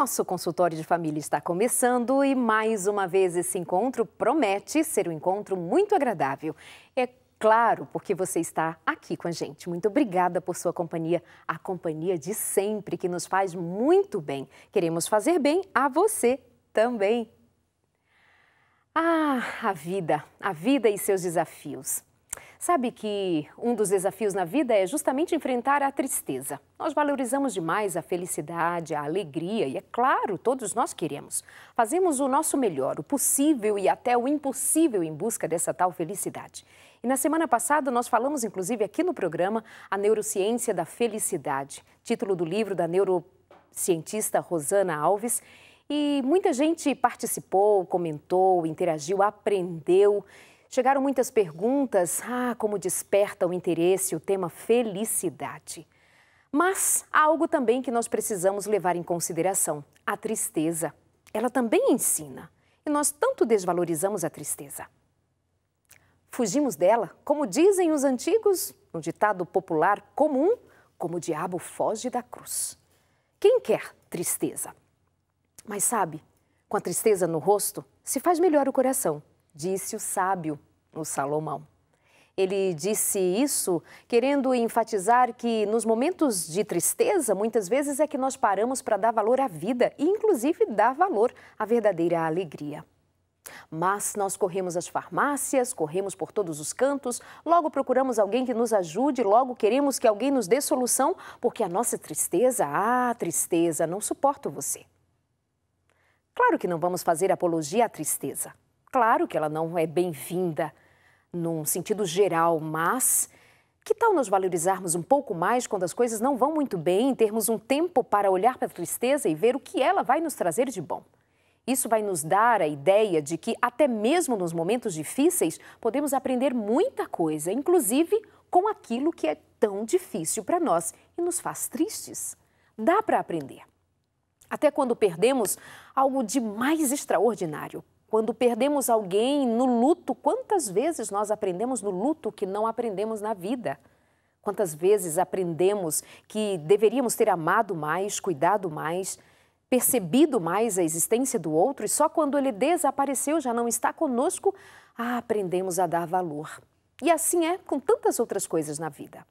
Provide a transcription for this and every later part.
nosso consultório de família está começando e mais uma vez esse encontro promete ser um encontro muito agradável. É claro, porque você está aqui com a gente. Muito obrigada por sua companhia, a companhia de sempre que nos faz muito bem. Queremos fazer bem a você também. Ah, a vida, a vida e seus desafios. Sabe que um dos desafios na vida é justamente enfrentar a tristeza. Nós valorizamos demais a felicidade, a alegria e, é claro, todos nós queremos. Fazemos o nosso melhor, o possível e até o impossível em busca dessa tal felicidade. E na semana passada nós falamos, inclusive, aqui no programa, a neurociência da felicidade, título do livro da neurocientista Rosana Alves. E muita gente participou, comentou, interagiu, aprendeu. Chegaram muitas perguntas, ah, como desperta o interesse o tema felicidade. Mas há algo também que nós precisamos levar em consideração: a tristeza. Ela também ensina. E nós tanto desvalorizamos a tristeza. Fugimos dela, como dizem os antigos, no ditado popular comum, como o diabo foge da cruz. Quem quer tristeza? Mas sabe, com a tristeza no rosto, se faz melhor o coração disse o sábio, o Salomão. Ele disse isso querendo enfatizar que nos momentos de tristeza, muitas vezes é que nós paramos para dar valor à vida e, inclusive, dar valor à verdadeira alegria. Mas nós corremos às farmácias, corremos por todos os cantos, logo procuramos alguém que nos ajude, logo queremos que alguém nos dê solução, porque a nossa tristeza, ah, tristeza, não suporto você. Claro que não vamos fazer apologia à tristeza. Claro que ela não é bem-vinda num sentido geral, mas que tal nos valorizarmos um pouco mais quando as coisas não vão muito bem, termos um tempo para olhar para a tristeza e ver o que ela vai nos trazer de bom? Isso vai nos dar a ideia de que, até mesmo nos momentos difíceis, podemos aprender muita coisa, inclusive com aquilo que é tão difícil para nós e nos faz tristes. Dá para aprender. Até quando perdemos algo de mais extraordinário, quando perdemos alguém no luto, quantas vezes nós aprendemos no luto que não aprendemos na vida? Quantas vezes aprendemos que deveríamos ter amado mais, cuidado mais, percebido mais a existência do outro e só quando ele desapareceu, já não está conosco, ah, aprendemos a dar valor. E assim é com tantas outras coisas na vida.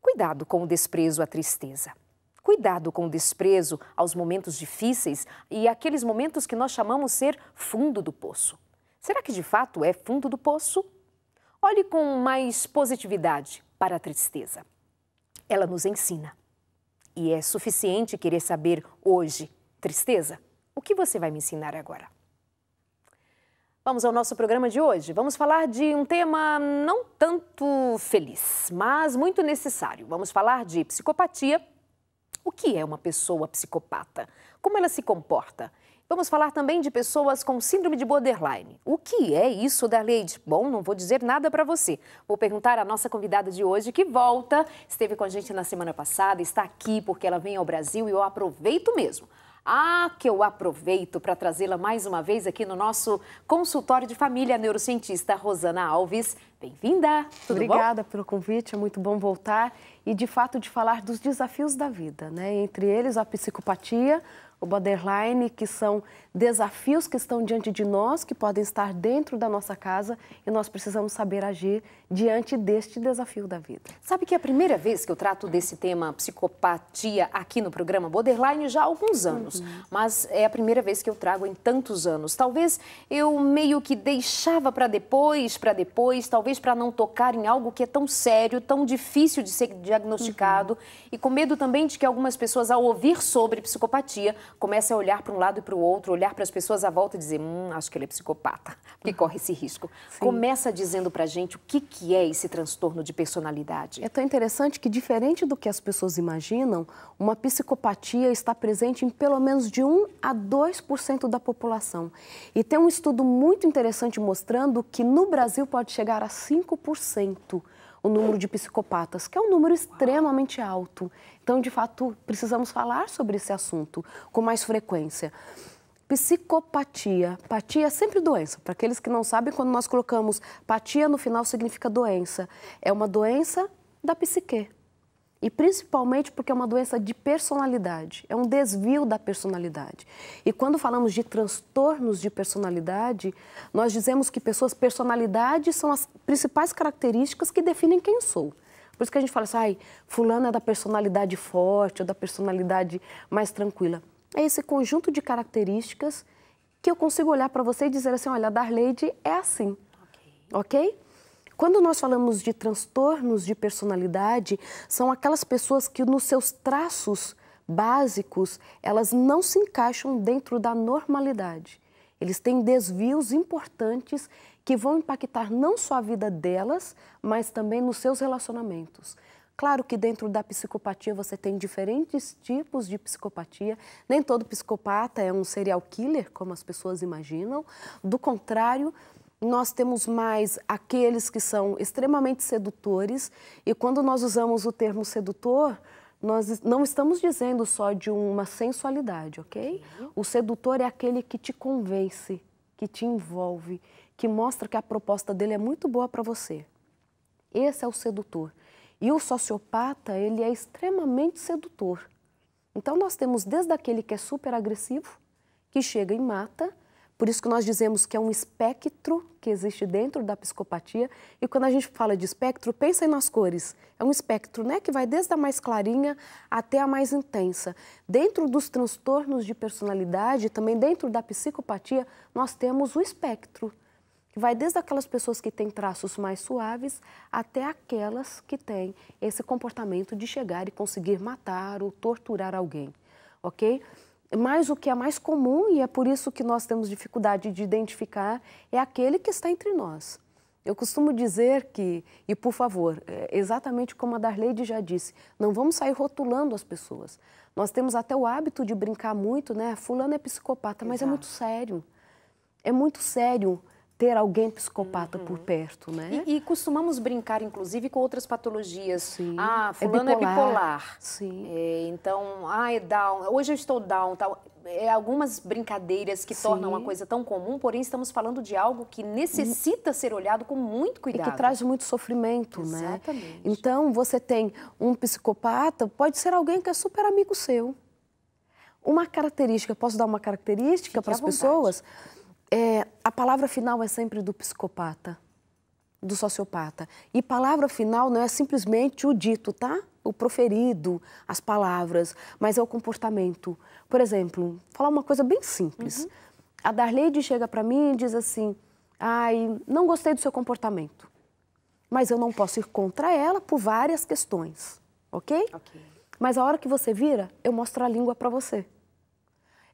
Cuidado com o desprezo à tristeza. Cuidado com o desprezo aos momentos difíceis e aqueles momentos que nós chamamos ser fundo do poço. Será que de fato é fundo do poço? Olhe com mais positividade para a tristeza. Ela nos ensina. E é suficiente querer saber hoje, tristeza, o que você vai me ensinar agora? Vamos ao nosso programa de hoje. Vamos falar de um tema não tanto feliz, mas muito necessário. Vamos falar de psicopatia o que é uma pessoa psicopata? Como ela se comporta? Vamos falar também de pessoas com síndrome de borderline. O que é isso da Leide? Bom, não vou dizer nada para você. Vou perguntar à nossa convidada de hoje, que volta, esteve com a gente na semana passada, está aqui porque ela vem ao Brasil e eu aproveito mesmo ah, que eu aproveito para trazê-la mais uma vez aqui no nosso consultório de família, neurocientista Rosana Alves. Bem-vinda! Obrigada bom? pelo convite, é muito bom voltar e, de fato, de falar dos desafios da vida, né? Entre eles, a psicopatia, o borderline, que são desafios que estão diante de nós, que podem estar dentro da nossa casa e nós precisamos saber agir diante deste desafio da vida. Sabe que é a primeira vez que eu trato desse tema psicopatia aqui no programa Borderline já há alguns anos, uhum. mas é a primeira vez que eu trago em tantos anos. Talvez eu meio que deixava para depois, para depois, talvez para não tocar em algo que é tão sério, tão difícil de ser diagnosticado uhum. e com medo também de que algumas pessoas ao ouvir sobre psicopatia comecem a olhar para um lado e para o outro, olhar para as pessoas à volta e dizer, hum, acho que ele é psicopata, porque uhum. corre esse risco. Sim. Começa dizendo para gente o que, que que é esse transtorno de personalidade? É tão interessante que, diferente do que as pessoas imaginam, uma psicopatia está presente em pelo menos de 1 a 2% da população. E tem um estudo muito interessante mostrando que no Brasil pode chegar a 5% o número de psicopatas, que é um número extremamente alto. Então, de fato, precisamos falar sobre esse assunto com mais frequência. Psicopatia. Patia é sempre doença. Para aqueles que não sabem, quando nós colocamos patia no final, significa doença. É uma doença da psique. E principalmente porque é uma doença de personalidade, é um desvio da personalidade. E quando falamos de transtornos de personalidade, nós dizemos que pessoas, personalidades são as principais características que definem quem sou. Por isso que a gente fala assim, ai, fulano é da personalidade forte ou é da personalidade mais tranquila. É esse conjunto de características que eu consigo olhar para você e dizer assim, olha, Darleide é assim, ok? okay? Quando nós falamos de transtornos de personalidade, são aquelas pessoas que nos seus traços básicos, elas não se encaixam dentro da normalidade. Eles têm desvios importantes que vão impactar não só a vida delas, mas também nos seus relacionamentos. Claro que dentro da psicopatia você tem diferentes tipos de psicopatia. Nem todo psicopata é um serial killer, como as pessoas imaginam. Do contrário, nós temos mais aqueles que são extremamente sedutores. E quando nós usamos o termo sedutor, nós não estamos dizendo só de uma sensualidade, ok? O sedutor é aquele que te convence, que te envolve, que mostra que a proposta dele é muito boa para você. Esse é o sedutor. E o sociopata, ele é extremamente sedutor. Então nós temos desde aquele que é super agressivo, que chega e mata, por isso que nós dizemos que é um espectro que existe dentro da psicopatia. E quando a gente fala de espectro, pensem nas cores. É um espectro, né, que vai desde a mais clarinha até a mais intensa. Dentro dos transtornos de personalidade, também dentro da psicopatia, nós temos o espectro que vai desde aquelas pessoas que têm traços mais suaves até aquelas que têm esse comportamento de chegar e conseguir matar ou torturar alguém, ok? Mas o que é mais comum, e é por isso que nós temos dificuldade de identificar, é aquele que está entre nós. Eu costumo dizer que, e por favor, é exatamente como a Darleide já disse, não vamos sair rotulando as pessoas. Nós temos até o hábito de brincar muito, né? Fulano é psicopata, mas é muito sério. É muito sério ter alguém psicopata uhum. por perto, né? E, e, costumamos brincar, inclusive, com outras patologias. Sim. Ah, é fulano é bipolar. É bipolar. Sim. É, então, ah, é down. Hoje eu estou down, tal. É, algumas brincadeiras que Sim. tornam uma coisa tão comum, porém estamos falando de algo que necessita ser olhado com muito cuidado. E que traz muito sofrimento, Exatamente. né? Exatamente. Então, você tem um psicopata, pode ser alguém que é super amigo seu. Uma característica, posso dar uma característica Fique para as pessoas? Vontade é, a palavra final é sempre do psicopata, do sociopata. E palavra final não é simplesmente o dito, tá? O proferido, as palavras, mas é o comportamento. Por exemplo, falar uma coisa bem simples. Uhum. A Darleide chega para mim e diz assim: "Ai, não gostei do seu comportamento". Mas eu não posso ir contra ela por várias questões, OK? Mas a hora que você vira, eu mostro a língua para você.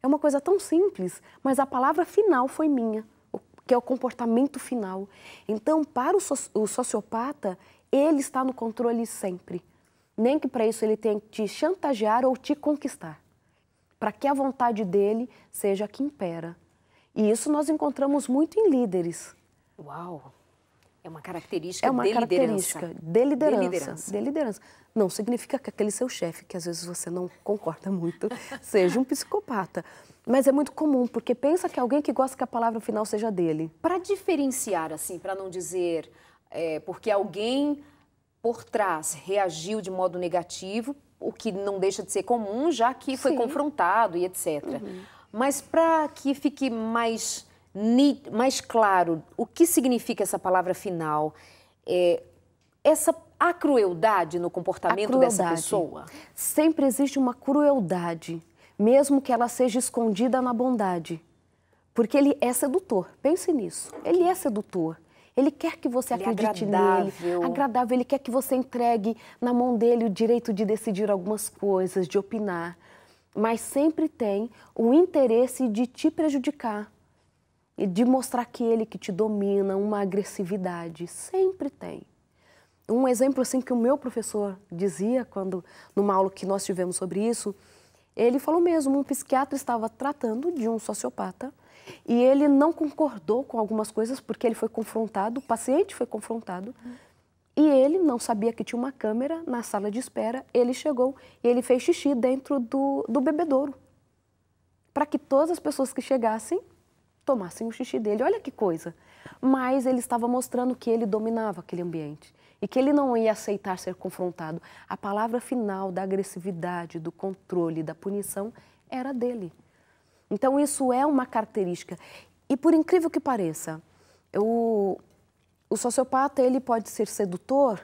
É uma coisa tão simples, mas a palavra final foi minha, que é o comportamento final. Então, para o sociopata, ele está no controle sempre. Nem que para isso ele tenha que te chantagear ou te conquistar. Para que a vontade dele seja a que impera. E isso nós encontramos muito em líderes. Uau! É uma característica É uma de característica liderança. De, liderança, de liderança. De liderança. Não significa que aquele seu chefe, que às vezes você não concorda muito, seja um psicopata. Mas é muito comum, porque pensa que alguém que gosta que a palavra final seja dele. Para diferenciar, assim, para não dizer é, porque alguém por trás reagiu de modo negativo, o que não deixa de ser comum, já que foi Sim. confrontado e etc. Uhum. Mas para que fique mais mais claro o que significa essa palavra final, é, essa a crueldade no comportamento crueldade. dessa pessoa? Sempre existe uma crueldade, mesmo que ela seja escondida na bondade. Porque ele é sedutor, pense nisso. Ele é sedutor. Ele quer que você ele é acredite agradável. nele. Agradável, ele quer que você entregue na mão dele o direito de decidir algumas coisas, de opinar. Mas sempre tem o interesse de te prejudicar e de mostrar que ele que te domina, uma agressividade, sempre tem. Um exemplo assim que o meu professor dizia quando numa aula que nós tivemos sobre isso, ele falou mesmo, um psiquiatra estava tratando de um sociopata e ele não concordou com algumas coisas porque ele foi confrontado, o paciente foi confrontado. E ele não sabia que tinha uma câmera na sala de espera. Ele chegou e ele fez xixi dentro do, do bebedouro. Para que todas as pessoas que chegassem tomassem o xixi dele. Olha que coisa! Mas ele estava mostrando que ele dominava aquele ambiente e que ele não ia aceitar ser confrontado. A palavra final da agressividade, do controle, da punição era dele. Então, isso é uma característica. E por incrível que pareça, o, o sociopata ele pode ser sedutor,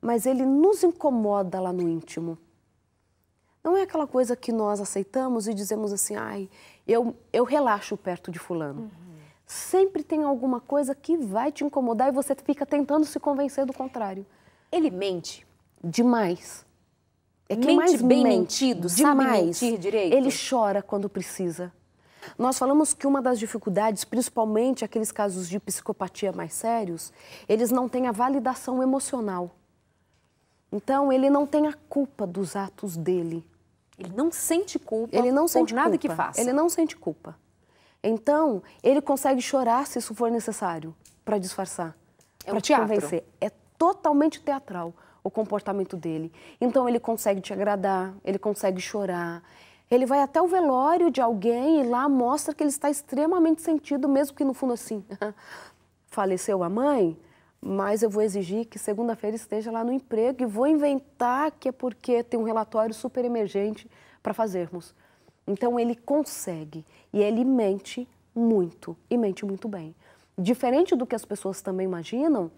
mas ele nos incomoda lá no íntimo. Não é aquela coisa que nós aceitamos e dizemos assim, ai, eu, eu relaxo perto de fulano. Uhum. Sempre tem alguma coisa que vai te incomodar e você fica tentando se convencer do contrário. Ele mente demais. É que mente mais bem mente, mentido, demais. sabe mentir direito. Ele chora quando precisa. Nós falamos que uma das dificuldades, principalmente aqueles casos de psicopatia mais sérios, eles não têm a validação emocional. Então, ele não tem a culpa dos atos dele. Ele não sente culpa ele não sente por nada que faça. Ele não sente culpa. Então, ele consegue chorar se isso for necessário para disfarçar, é para um te teatro. convencer. É totalmente teatral o comportamento dele. Então, ele consegue te agradar, ele consegue chorar. Ele vai até o velório de alguém e lá mostra que ele está extremamente sentido, mesmo que no fundo assim. Faleceu a mãe? mas eu vou exigir que segunda-feira esteja lá no emprego e vou inventar que é porque tem um relatório super emergente para fazermos. Então ele consegue e ele mente muito e mente muito bem. Diferente do que as pessoas também imaginam,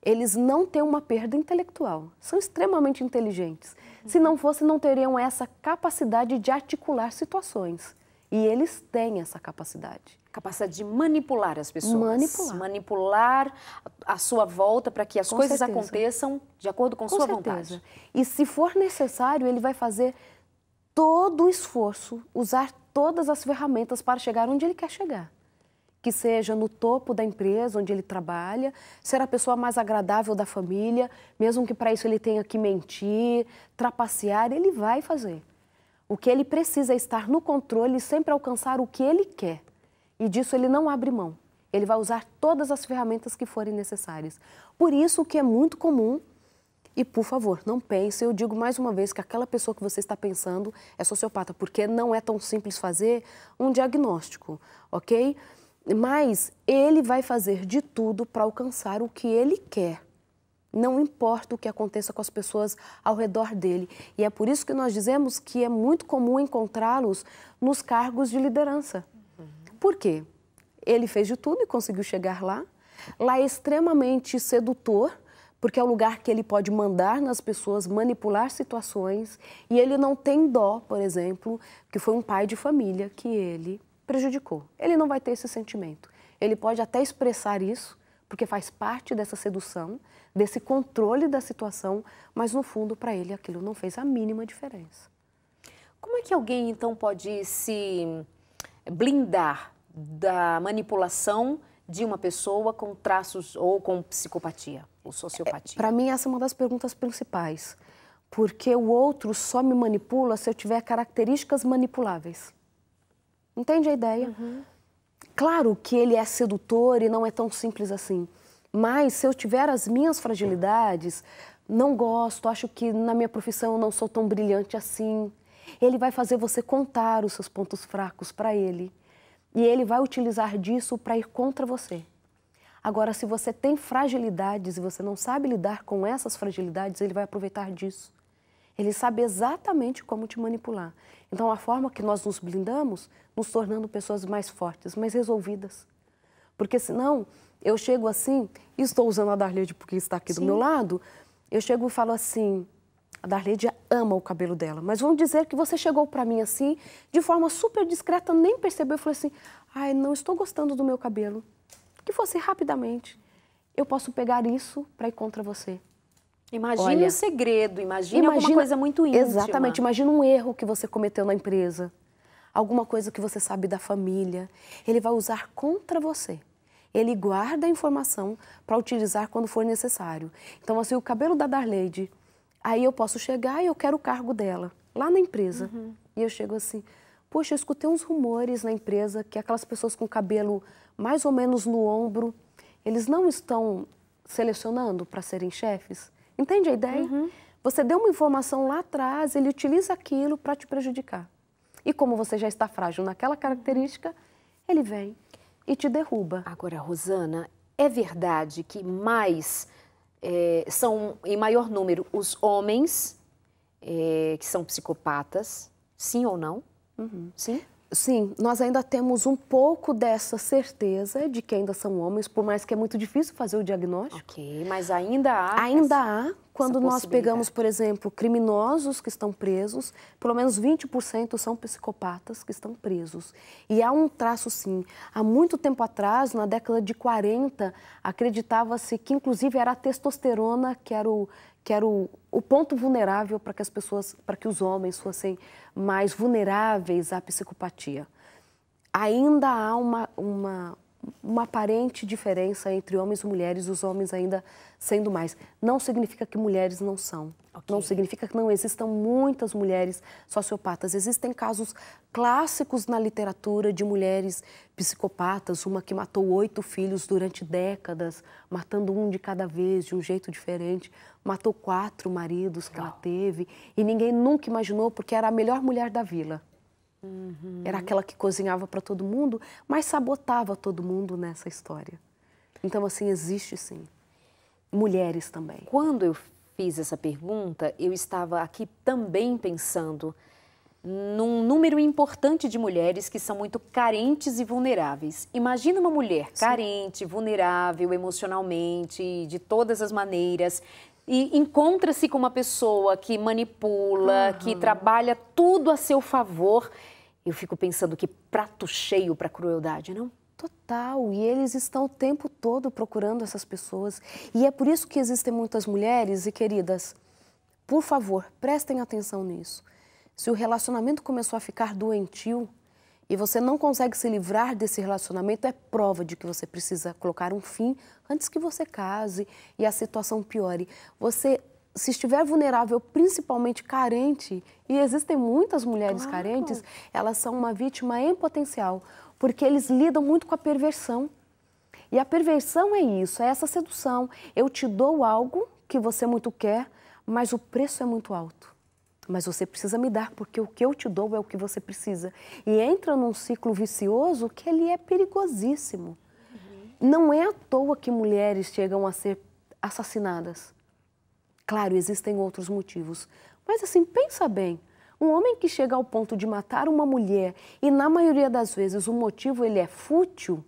eles não têm uma perda intelectual. São extremamente inteligentes. Se não fosse, não teriam essa capacidade de articular situações. E eles têm essa capacidade capacidade de manipular as pessoas. Manipular. Manipular a sua volta para que as com coisas certeza. aconteçam de acordo com, com sua certeza. vontade. E se for necessário, ele vai fazer todo o esforço, usar todas as ferramentas para chegar onde ele quer chegar. Que seja no topo da empresa onde ele trabalha, ser a pessoa mais agradável da família, mesmo que para isso ele tenha que mentir, trapacear, ele vai fazer. O que ele precisa é estar no controle e sempre alcançar o que ele quer. E disso ele não abre mão. Ele vai usar todas as ferramentas que forem necessárias. Por isso, o que é muito comum, e por favor, não pense, eu digo mais uma vez que aquela pessoa que você está pensando é sociopata, porque não é tão simples fazer um diagnóstico, ok? Mas ele vai fazer de tudo para alcançar o que ele quer. Não importa o que aconteça com as pessoas ao redor dele. E é por isso que nós dizemos que é muito comum encontrá-los nos cargos de liderança por quê? Ele fez de tudo e conseguiu chegar lá. Lá é extremamente sedutor, porque é o lugar que ele pode mandar nas pessoas, manipular situações. E ele não tem dó, por exemplo, que foi um pai de família que ele prejudicou. Ele não vai ter esse sentimento. Ele pode até expressar isso, porque faz parte dessa sedução, desse controle da situação, mas no fundo, para ele, aquilo não fez a mínima diferença. Como é que alguém, então, pode se blindar da manipulação de uma pessoa com traços ou com psicopatia ou sociopatia? É, Para mim, essa é uma das perguntas principais. Porque o outro só me manipula se eu tiver características manipuláveis. Entende a ideia? Uhum. Claro que ele é sedutor e não é tão simples assim. Mas se eu tiver as minhas fragilidades, não gosto, acho que na minha profissão eu não sou tão brilhante assim. Ele vai fazer você contar os seus pontos fracos para ele e ele vai utilizar disso para ir contra você. Agora, se você tem fragilidades e você não sabe lidar com essas fragilidades, ele vai aproveitar disso. Ele sabe exatamente como te manipular. Então, a forma que nós nos blindamos, nos tornando pessoas mais fortes, mais resolvidas. Porque senão, eu chego assim, estou usando a Darlene porque está aqui Sim. do meu lado, eu chego e falo assim, a Darledia ama o cabelo dela, mas vamos dizer que você chegou para mim assim, de forma super discreta, nem percebeu, falou assim: "Ai, não estou gostando do meu cabelo". Que fosse rapidamente. Eu posso pegar isso para ir contra você. Imagine Olha, um segredo, imagine imagina, alguma coisa muito íntima. Exatamente, imagina um erro que você cometeu na empresa, alguma coisa que você sabe da família. Ele vai usar contra você. Ele guarda a informação para utilizar quando for necessário. Então, assim, o cabelo da Darleide Aí eu posso chegar e eu quero o cargo dela, lá na empresa. Uhum. E eu chego assim, poxa, eu escutei uns rumores na empresa que aquelas pessoas com cabelo mais ou menos no ombro, eles não estão selecionando para serem chefes. Entende a ideia? Uhum. Você deu uma informação lá atrás, ele utiliza aquilo para te prejudicar. E como você já está frágil naquela característica, ele vem e te derruba. Agora, Rosana, é verdade que mais é, são em maior número os homens é, que são psicopatas, sim ou não? Uhum. Sim. Sim, nós ainda temos um pouco dessa certeza de que ainda são homens, por mais que é muito difícil fazer o diagnóstico. Ok, mas ainda há. Ainda essa, há. Quando nós pegamos, por exemplo, criminosos que estão presos, pelo menos 20% são psicopatas que estão presos. E há um traço, sim. Há muito tempo atrás, na década de 40, acreditava-se que, inclusive, era a testosterona que era o que era o, o ponto vulnerável para que as pessoas, para que os homens fossem mais vulneráveis à psicopatia. Ainda há uma, uma, uma aparente diferença entre homens e mulheres, os homens ainda sendo mais. Não significa que mulheres não são. Okay. Não significa que não existam muitas mulheres sociopatas. Existem casos clássicos na literatura de mulheres psicopatas, uma que matou oito filhos durante décadas, matando um de cada vez, de um jeito diferente. Matou quatro maridos que ela teve e ninguém nunca imaginou porque era a melhor mulher da vila. Uhum. Era aquela que cozinhava para todo mundo, mas sabotava todo mundo nessa história. Então, assim, existe sim. Mulheres também. Quando eu fiz essa pergunta, eu estava aqui também pensando num número importante de mulheres que são muito carentes e vulneráveis. Imagina uma mulher Sim. carente, vulnerável emocionalmente, de todas as maneiras, e encontra-se com uma pessoa que manipula, uhum. que trabalha tudo a seu favor eu fico pensando que prato cheio para crueldade, não? Total, e eles estão o tempo todo procurando essas pessoas. E é por isso que existem muitas mulheres e queridas. Por favor, prestem atenção nisso. Se o relacionamento começou a ficar doentio e você não consegue se livrar desse relacionamento, é prova de que você precisa colocar um fim antes que você case e a situação piore. Você se estiver vulnerável, principalmente carente, e existem muitas mulheres claro. carentes, elas são uma vítima em potencial, porque eles lidam muito com a perversão. E a perversão é isso, é essa sedução. Eu te dou algo que você muito quer, mas o preço é muito alto. Mas você precisa me dar, porque o que eu te dou é o que você precisa. E entra num ciclo vicioso que ele é perigosíssimo. Uhum. Não é à toa que mulheres chegam a ser assassinadas Claro, existem outros motivos. Mas assim, pensa bem. Um homem que chega ao ponto de matar uma mulher e na maioria das vezes o motivo ele é fútil.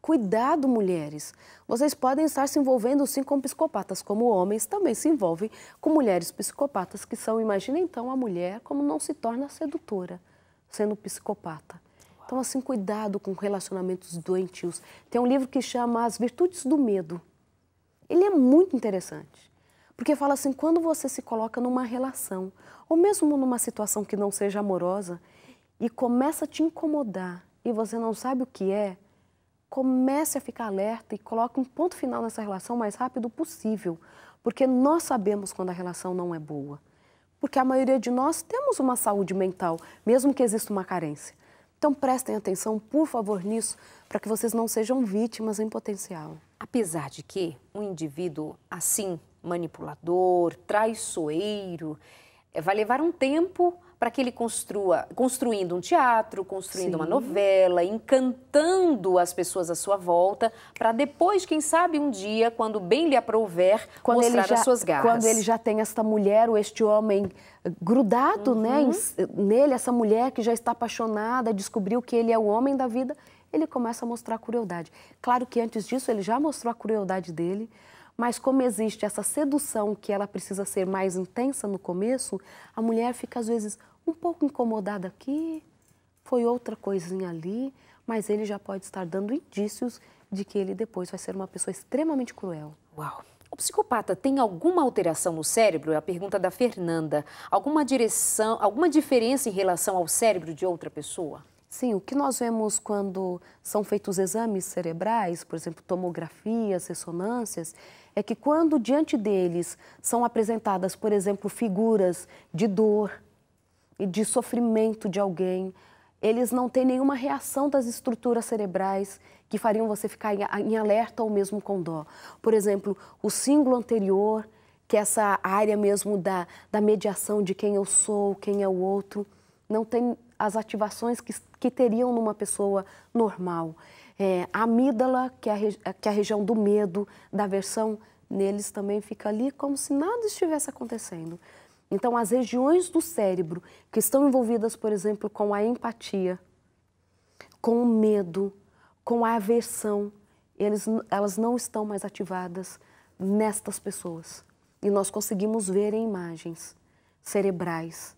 Cuidado, mulheres. Vocês podem estar se envolvendo sim com psicopatas, como homens também se envolvem com mulheres psicopatas que são, imagina então a mulher como não se torna sedutora sendo psicopata. Então assim, cuidado com relacionamentos doentios. Tem um livro que chama As Virtudes do Medo. Ele é muito interessante. Porque fala assim, quando você se coloca numa relação, ou mesmo numa situação que não seja amorosa, e começa a te incomodar e você não sabe o que é, comece a ficar alerta e coloque um ponto final nessa relação o mais rápido possível, porque nós sabemos quando a relação não é boa. Porque a maioria de nós temos uma saúde mental, mesmo que exista uma carência. Então prestem atenção, por favor, nisso, para que vocês não sejam vítimas em potencial. Apesar de que um indivíduo assim manipulador, traiçoeiro. É, vai levar um tempo para que ele construa, construindo um teatro, construindo Sim. uma novela, encantando as pessoas à sua volta, para depois, quem sabe, um dia, quando bem lhe aprouver, quando mostrar já, as suas garras. Quando ele já tem esta mulher ou este homem eh, grudado uhum. né, em, uhum. Eh, nele, essa mulher que já está apaixonada, descobriu que ele é o homem da vida, ele começa a mostrar a crueldade. Claro que antes disso ele já mostrou a crueldade dele, mas como existe essa sedução que ela precisa ser mais intensa no começo, a mulher fica às vezes um pouco incomodada aqui, foi outra coisinha ali, mas ele já pode estar dando indícios de que ele depois vai ser uma pessoa extremamente cruel. Uau. O psicopata tem alguma alteração no cérebro? É a pergunta da Fernanda. Alguma direção, alguma diferença em relação ao cérebro de outra pessoa? Sim, o que nós vemos quando são feitos exames cerebrais, por exemplo, tomografias, ressonâncias, é que quando diante deles são apresentadas, por exemplo, figuras de dor e de sofrimento de alguém, eles não têm nenhuma reação das estruturas cerebrais que fariam você ficar em alerta ou mesmo com dó. Por exemplo, o símbolo anterior, que é essa área mesmo da, da mediação de quem eu sou, quem é o outro, não tem as ativações que, que teriam numa pessoa normal. É, a amígdala, que é a, que é a região do medo, da aversão, neles também fica ali como se nada estivesse acontecendo. Então, as regiões do cérebro que estão envolvidas, por exemplo, com a empatia, com o medo, com a aversão, eles, elas não estão mais ativadas nestas pessoas. E nós conseguimos ver em imagens cerebrais.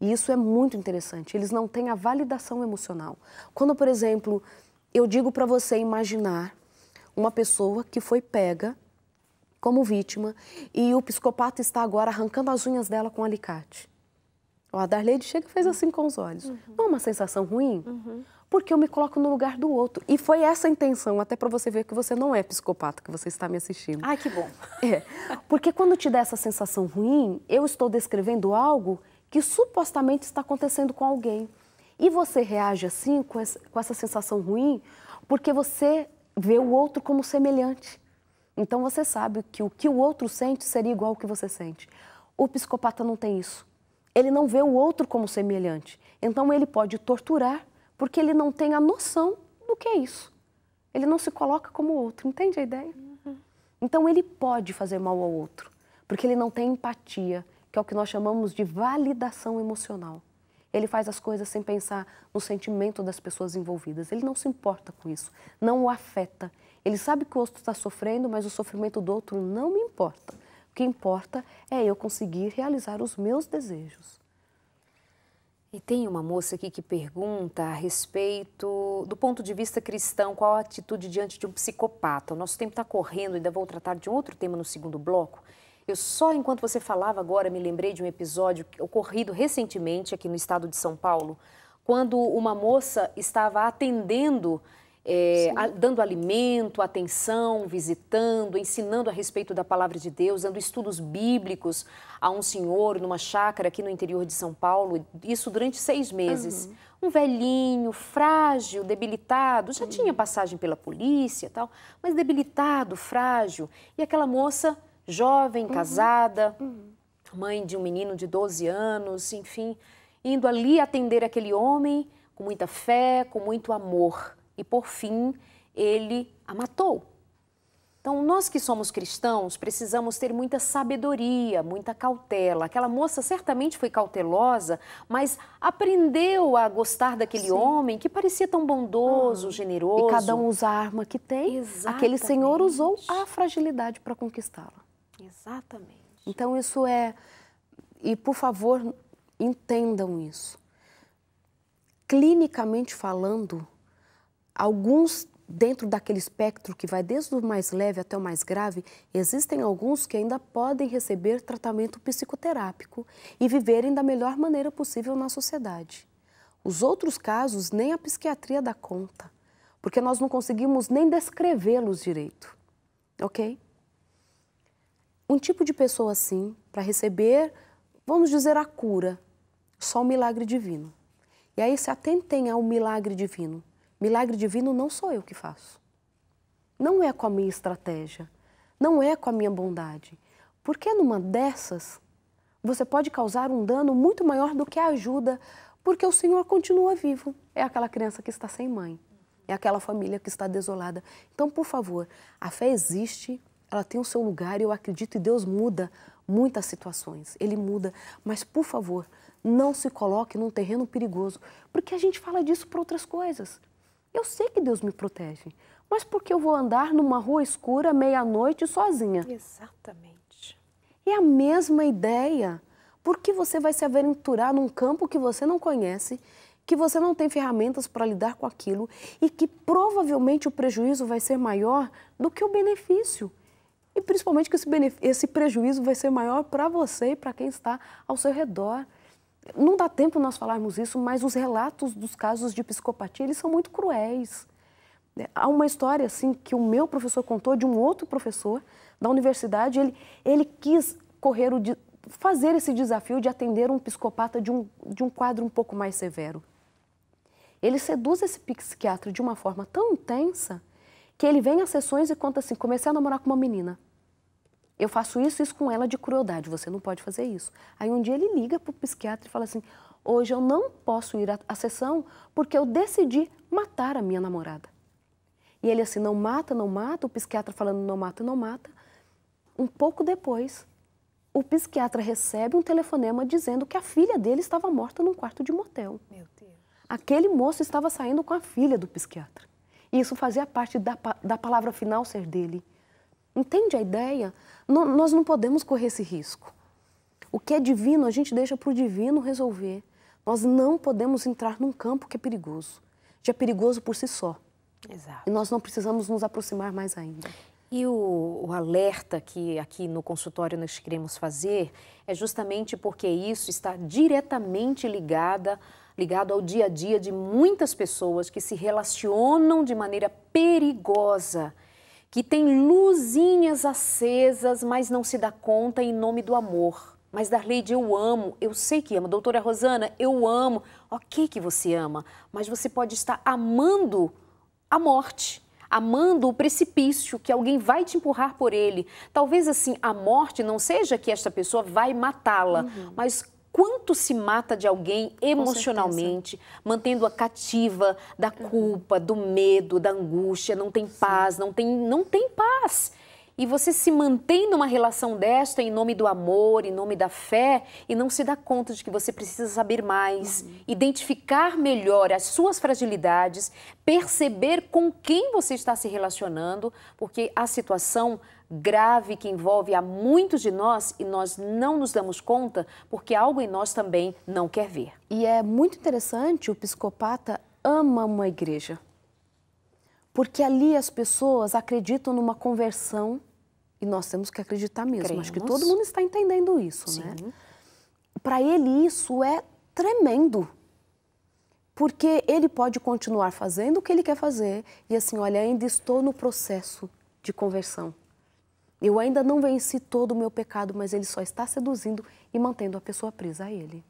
E isso é muito interessante. Eles não têm a validação emocional. Quando, por exemplo, eu digo para você imaginar uma pessoa que foi pega como vítima e o psicopata está agora arrancando as unhas dela com um alicate. a Darlene chega e fez assim com os olhos. Uhum. Não é uma sensação ruim? Uhum. Porque eu me coloco no lugar do outro. E foi essa a intenção, até para você ver que você não é psicopata, que você está me assistindo. Ah, que bom. É. Porque quando te dá essa sensação ruim, eu estou descrevendo algo que supostamente está acontecendo com alguém. E você reage assim, com essa, com essa sensação ruim, porque você vê o outro como semelhante. Então você sabe que o que o outro sente seria igual ao que você sente. O psicopata não tem isso. Ele não vê o outro como semelhante. Então ele pode torturar porque ele não tem a noção do que é isso. Ele não se coloca como outro, entende a ideia? Uhum. Então ele pode fazer mal ao outro, porque ele não tem empatia, que é o que nós chamamos de validação emocional ele faz as coisas sem pensar no sentimento das pessoas envolvidas. Ele não se importa com isso, não o afeta. Ele sabe que o outro está sofrendo, mas o sofrimento do outro não me importa. O que importa é eu conseguir realizar os meus desejos. E tem uma moça aqui que pergunta a respeito do ponto de vista cristão, qual a atitude diante de um psicopata? O nosso tempo está correndo, ainda vou tratar de um outro tema no segundo bloco. Eu só enquanto você falava agora me lembrei de um episódio ocorrido recentemente aqui no estado de São Paulo, quando uma moça estava atendendo, é, a, dando alimento, atenção, visitando, ensinando a respeito da palavra de Deus, dando estudos bíblicos a um senhor numa chácara aqui no interior de São Paulo, isso durante seis meses. Uhum. Um velhinho, frágil, debilitado, já uhum. tinha passagem pela polícia tal, mas debilitado, frágil. E aquela moça jovem, uhum. casada, uhum. mãe de um menino de 12 anos, enfim, indo ali atender aquele homem com muita fé, com muito amor. E por fim, ele a matou. Então, nós que somos cristãos precisamos ter muita sabedoria, muita cautela. Aquela moça certamente foi cautelosa, mas aprendeu a gostar daquele Sim. homem que parecia tão bondoso, ah, generoso. E cada um usa a arma que tem. Exatamente. Aquele senhor usou a fragilidade para conquistá-la. Exatamente. Então isso é e por favor, entendam isso. Clinicamente falando, alguns dentro daquele espectro que vai desde o mais leve até o mais grave, existem alguns que ainda podem receber tratamento psicoterápico e viverem da melhor maneira possível na sociedade. Os outros casos nem a psiquiatria dá conta, porque nós não conseguimos nem descrevê-los direito. OK? um tipo de pessoa assim, para receber, vamos dizer, a cura, só o um milagre divino. E aí se atentem ao milagre divino. Milagre divino não sou eu que faço. Não é com a minha estratégia, não é com a minha bondade. Porque numa dessas, você pode causar um dano muito maior do que a ajuda, porque o Senhor continua vivo. É aquela criança que está sem mãe, é aquela família que está desolada. Então, por favor, a fé existe, ela tem o seu lugar e eu acredito que Deus muda muitas situações. Ele muda, mas por favor, não se coloque num terreno perigoso, porque a gente fala disso para outras coisas. Eu sei que Deus me protege, mas por que eu vou andar numa rua escura meia-noite sozinha? Exatamente. É a mesma ideia. Por que você vai se aventurar num campo que você não conhece, que você não tem ferramentas para lidar com aquilo e que provavelmente o prejuízo vai ser maior do que o benefício? E principalmente que esse, esse prejuízo vai ser maior para você e para quem está ao seu redor. Não dá tempo nós falarmos isso, mas os relatos dos casos de psicopatia, eles são muito cruéis. É, há uma história assim que o meu professor contou de um outro professor da universidade, ele, ele quis correr o de, fazer esse desafio de atender um psicopata de um, de um quadro um pouco mais severo. Ele seduz esse psiquiatra de uma forma tão intensa que ele vem às sessões e conta assim: comecei a namorar com uma menina. Eu faço isso isso com ela de crueldade, você não pode fazer isso. Aí um dia ele liga para o psiquiatra e fala assim: hoje eu não posso ir à, sessão porque eu decidi matar a minha namorada. E ele assim: não mata, não mata, o psiquiatra falando não mata, não mata. Um pouco depois, o psiquiatra recebe um telefonema dizendo que a filha dele estava morta num quarto de motel. Meu Deus. Aquele moço estava saindo com a filha do psiquiatra. E isso fazia parte da, da palavra final ser dele. Entende a ideia? nós não podemos correr esse risco. O que é divino, a gente deixa para o divino resolver. Nós não podemos entrar num campo que é perigoso. Já é perigoso por si só. Exato. E nós não precisamos nos aproximar mais ainda. E o, o, alerta que aqui no consultório nós queremos fazer é justamente porque isso está diretamente ligada ligado ao dia a dia de muitas pessoas que se relacionam de maneira perigosa, que tem luzinhas acesas, mas não se dá conta em nome do amor. Mas Darleide, eu amo, eu sei que amo. Doutora Rosana, eu amo. Ok que você ama, mas você pode estar amando a morte, amando o precipício, que alguém vai te empurrar por ele. Talvez assim, a morte não seja que esta pessoa vai matá-la, uhum. mas quanto se mata de alguém emocionalmente, mantendo-a cativa da uhum. culpa, do medo, da angústia, não tem paz, não tem, não tem paz. E você se mantém numa relação desta em nome do amor, em nome da fé, e não se dá conta de que você precisa saber mais, uhum. identificar melhor as suas fragilidades, perceber com quem você está se relacionando, porque a situação grave que envolve a muitos de nós e nós não nos damos conta porque algo em nós também não quer ver. E é muito interessante, o psicopata ama uma igreja. Porque ali as pessoas acreditam numa conversão e nós temos que acreditar mesmo. Cremos. Acho que todo mundo está entendendo isso, né? Sim. né? Para ele isso é tremendo. Porque ele pode continuar fazendo o que ele quer fazer e assim, olha, ainda estou no processo de conversão. Eu ainda não venci todo o meu pecado, mas ele só está seduzindo e mantendo a pessoa presa a ele.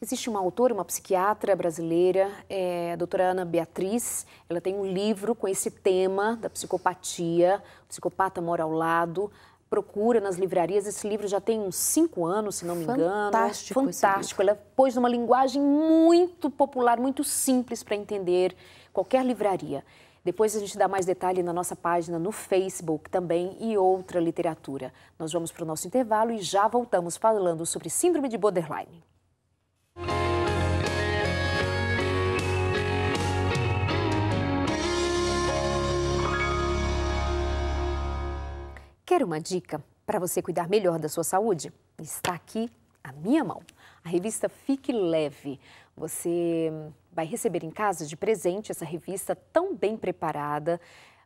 Existe uma autora, uma psiquiatra brasileira, é, a doutora Ana Beatriz. Ela tem um livro com esse tema da psicopatia. O psicopata mora ao lado. Procura nas livrarias. Esse livro já tem uns cinco anos, se não me engano. Fantástico. Fantástico. Ela pôs numa linguagem muito popular, muito simples para entender qualquer livraria. Depois a gente dá mais detalhe na nossa página no Facebook também e outra literatura. Nós vamos para o nosso intervalo e já voltamos falando sobre Síndrome de Borderline. Quer uma dica para você cuidar melhor da sua saúde? Está aqui a minha mão. A revista Fique Leve. Você vai receber em casa de presente essa revista tão bem preparada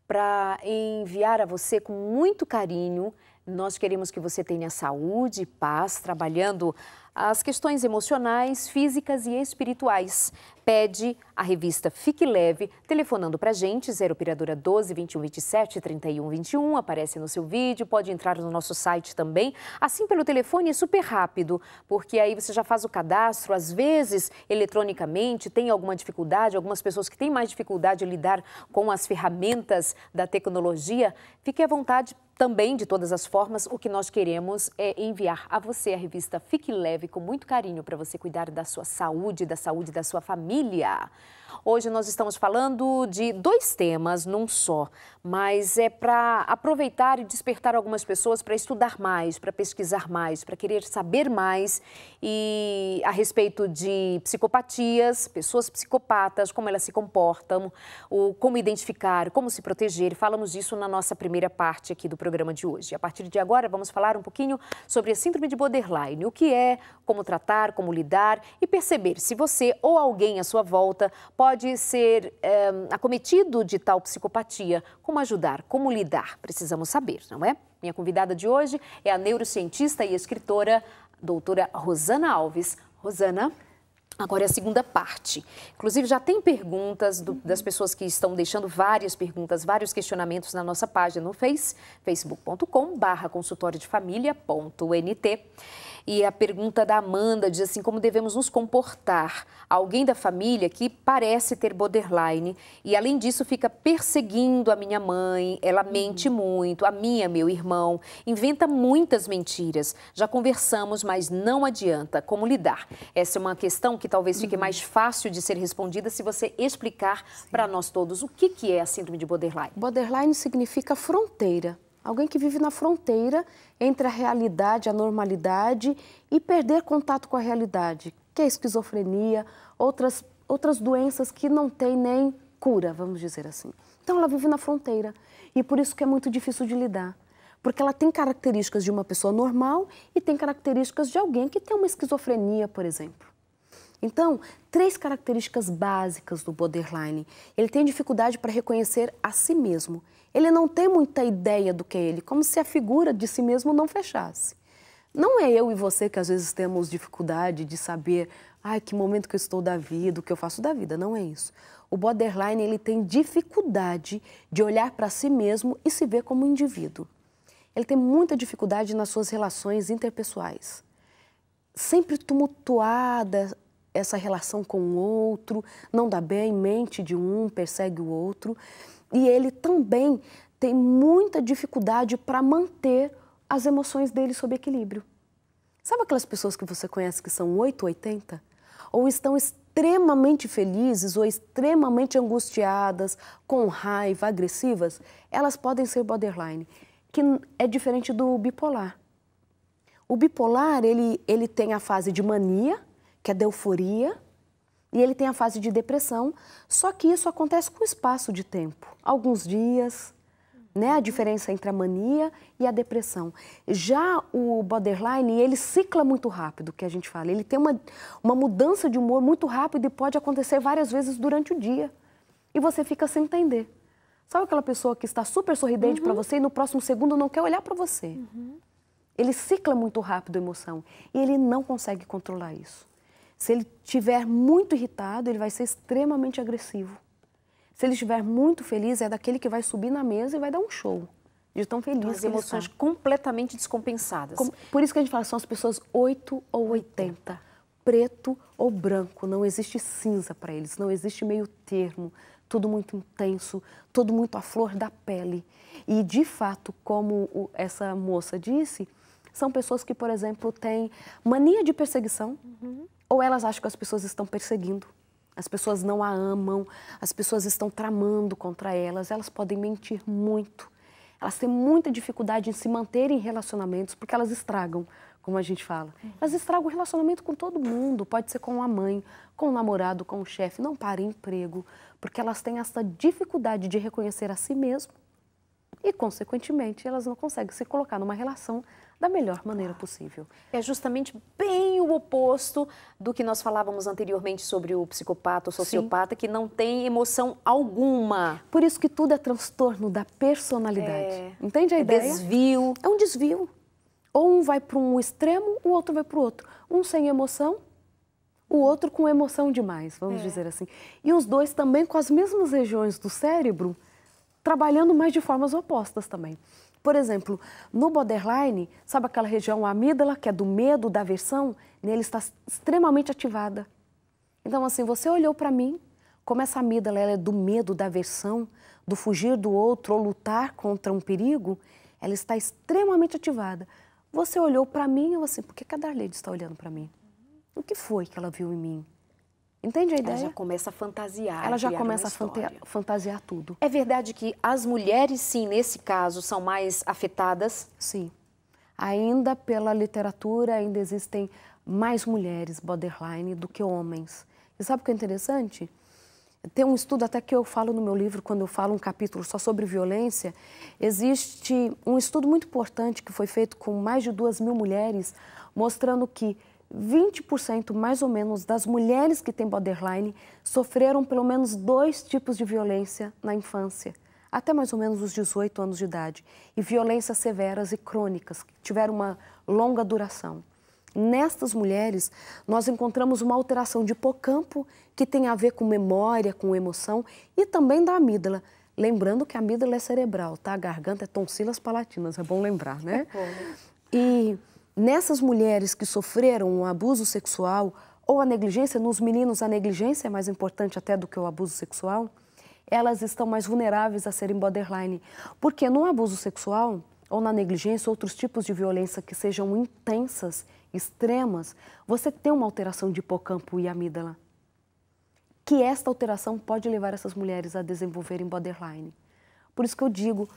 para enviar a você com muito carinho. Nós queremos que você tenha saúde e paz, trabalhando as questões emocionais, físicas e espirituais. Pede a revista Fique Leve, telefonando para gente, 0 Operadora 12 21 27 31 21, aparece no seu vídeo, pode entrar no nosso site também. Assim, pelo telefone é super rápido, porque aí você já faz o cadastro, às vezes, eletronicamente, tem alguma dificuldade, algumas pessoas que têm mais dificuldade em lidar com as ferramentas da tecnologia, fique à vontade também, de todas as formas, o que nós queremos é enviar a você a revista Fique Leve com muito carinho para você cuidar da sua saúde, da saúde da sua família. Hoje nós estamos falando de dois temas num só, mas é para aproveitar e despertar algumas pessoas para estudar mais, para pesquisar mais, para querer saber mais e a respeito de psicopatias, pessoas psicopatas, como elas se comportam, o como identificar, como se proteger. Falamos disso na nossa primeira parte aqui do programa de hoje. A partir de agora vamos falar um pouquinho sobre a síndrome de borderline, o que é, como tratar, como lidar e perceber se você ou alguém à sua volta pode ser é, acometido de tal psicopatia? Como ajudar? Como lidar? Precisamos saber, não é? Minha convidada de hoje é a neurocientista e escritora, doutora Rosana Alves. Rosana. Agora é a segunda parte. Inclusive, já tem perguntas do, das pessoas que estão deixando várias perguntas, vários questionamentos na nossa página no Face, facebook.com barra consultório de família.nt. E a pergunta da Amanda diz assim: como devemos nos comportar? Alguém da família que parece ter borderline e, além disso, fica perseguindo a minha mãe, ela uhum. mente muito, a minha, meu irmão, inventa muitas mentiras. Já conversamos, mas não adianta. Como lidar? Essa é uma questão que talvez fique uhum. mais fácil de ser respondida se você explicar para nós todos o que, que é a síndrome de borderline. Borderline significa fronteira alguém que vive na fronteira entre a realidade, a normalidade e perder contato com a realidade, que é a esquizofrenia, outras, outras doenças que não tem nem cura, vamos dizer assim. Então ela vive na fronteira e por isso que é muito difícil de lidar. Porque ela tem características de uma pessoa normal e tem características de alguém que tem uma esquizofrenia, por exemplo. Então, três características básicas do borderline. Ele tem dificuldade para reconhecer a si mesmo ele não tem muita ideia do que é ele, como se a figura de si mesmo não fechasse. Não é eu e você que às vezes temos dificuldade de saber, ai, que momento que eu estou da vida, o que eu faço da vida, não é isso. O borderline, ele tem dificuldade de olhar para si mesmo e se ver como indivíduo. Ele tem muita dificuldade nas suas relações interpessoais. Sempre tumultuada essa relação com o outro, não dá bem, mente de um, persegue o outro e ele também tem muita dificuldade para manter as emoções dele sob equilíbrio. Sabe aquelas pessoas que você conhece que são 880? Ou estão extremamente felizes ou extremamente angustiadas, com raiva, agressivas? Elas podem ser borderline, que é diferente do bipolar. O bipolar, ele, ele tem a fase de mania, que é da euforia, e ele tem a fase de depressão, só que isso acontece com espaço de tempo, alguns dias, né? A diferença entre a mania e a depressão. Já o borderline, ele cicla muito rápido, que a gente fala. Ele tem uma, uma mudança de humor muito rápido e pode acontecer várias vezes durante o dia. E você fica sem entender. Sabe aquela pessoa que está super sorridente uhum. para você e no próximo segundo não quer olhar para você? Uhum. Ele cicla muito rápido a emoção e ele não consegue controlar isso. Se ele estiver muito irritado, ele vai ser extremamente agressivo. Se ele estiver muito feliz, é daquele que vai subir na mesa e vai dar um show. De tão feliz As emoções completamente descompensadas. Com, por isso que a gente fala, são as pessoas 8 ou 80. Preto ou branco, não existe cinza para eles, não existe meio termo. Tudo muito intenso, tudo muito à flor da pele. E, de fato, como essa moça disse, são pessoas que, por exemplo, têm mania de perseguição. Uhum ou elas acham que as pessoas estão perseguindo, as pessoas não a amam, as pessoas estão tramando contra elas, elas podem mentir muito. Elas têm muita dificuldade em se manter em relacionamentos porque elas estragam, como a gente fala. Elas estragam o relacionamento com todo mundo, pode ser com a mãe, com o namorado, com o chefe, não para emprego, porque elas têm essa dificuldade de reconhecer a si mesmo e, consequentemente, elas não conseguem se colocar numa relação da melhor maneira ah. possível. É justamente o oposto do que nós falávamos anteriormente sobre o psicopata, o sociopata, Sim. que não tem emoção alguma. Por isso que tudo é transtorno da personalidade. É. Entende a é ideia? Desvio. É um desvio. Ou um vai para um extremo, o outro vai para o outro. Um sem emoção, o outro com emoção demais, vamos é. dizer assim. E os dois também com as mesmas regiões do cérebro, trabalhando mais de formas opostas também. Por exemplo, no borderline, sabe aquela região amígdala, que é do medo, da aversão? Nele está extremamente ativada. Então, assim, você olhou para mim, como essa amígdala ela é do medo, da aversão, do fugir do outro ou lutar contra um perigo, ela está extremamente ativada. Você olhou para mim e eu assim, por que a Darlene está olhando para mim? O que foi que ela viu em mim? Entende a ideia? Ela já começa a fantasiar. Ela já começa a fanta fantasiar tudo. É verdade que as mulheres, sim, nesse caso, são mais afetadas? Sim. Ainda pela literatura, ainda existem mais mulheres borderline do que homens. E sabe o que é interessante? Tem um estudo até que eu falo no meu livro, quando eu falo um capítulo só sobre violência, existe um estudo muito importante que foi feito com mais de duas mil mulheres, mostrando que 20% mais ou menos das mulheres que têm borderline sofreram pelo menos dois tipos de violência na infância, até mais ou menos os 18 anos de idade, e violências severas e crônicas, que tiveram uma longa duração. Nestas mulheres, nós encontramos uma alteração de hipocampo, que tem a ver com memória, com emoção, e também da amígdala. Lembrando que a amígdala é cerebral, tá? A garganta é tonsilas palatinas, é bom lembrar, né? É bom nessas mulheres que sofreram um abuso sexual ou a negligência, nos meninos a negligência é mais importante até do que o abuso sexual, elas estão mais vulneráveis a serem borderline. Porque no abuso sexual ou na negligência, outros tipos de violência que sejam intensas, extremas, você tem uma alteração de hipocampo e amígdala. Que esta alteração pode levar essas mulheres a desenvolverem borderline. Por isso que eu digo,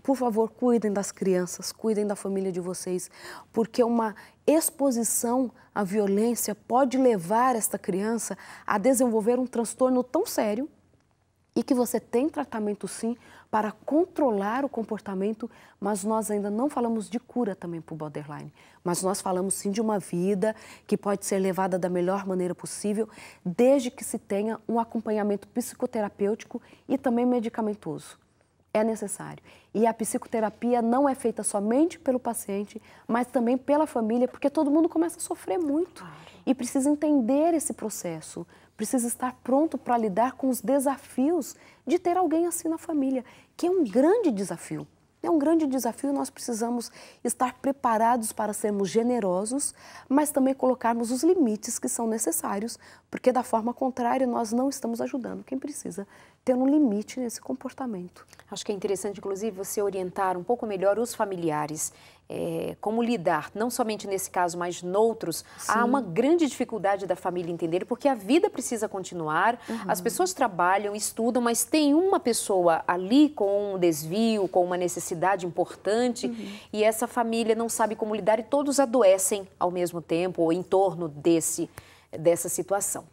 por favor, cuidem das crianças, cuidem da família de vocês, porque uma exposição à violência pode levar esta criança a desenvolver um transtorno tão sério e que você tem tratamento sim para controlar o comportamento, mas nós ainda não falamos de cura também para o borderline. Mas nós falamos sim de uma vida que pode ser levada da melhor maneira possível, desde que se tenha um acompanhamento psicoterapêutico e também medicamentoso é necessário. E a psicoterapia não é feita somente pelo paciente, mas também pela família, porque todo mundo começa a sofrer muito e precisa entender esse processo, precisa estar pronto para lidar com os desafios de ter alguém assim na família, que é um grande desafio. É um grande desafio, nós precisamos estar preparados para sermos generosos, mas também colocarmos os limites que são necessários porque da forma contrária, nós não estamos ajudando quem precisa ter um limite nesse comportamento. Acho que é interessante, inclusive, você orientar um pouco melhor os familiares. É, como lidar, não somente nesse caso, mas noutros. Sim. Há uma grande dificuldade da família entender, porque a vida precisa continuar, uhum. as pessoas trabalham, estudam, mas tem uma pessoa ali com um desvio, com uma necessidade importante, uhum. e essa família não sabe como lidar e todos adoecem ao mesmo tempo ou em torno desse dessa situação.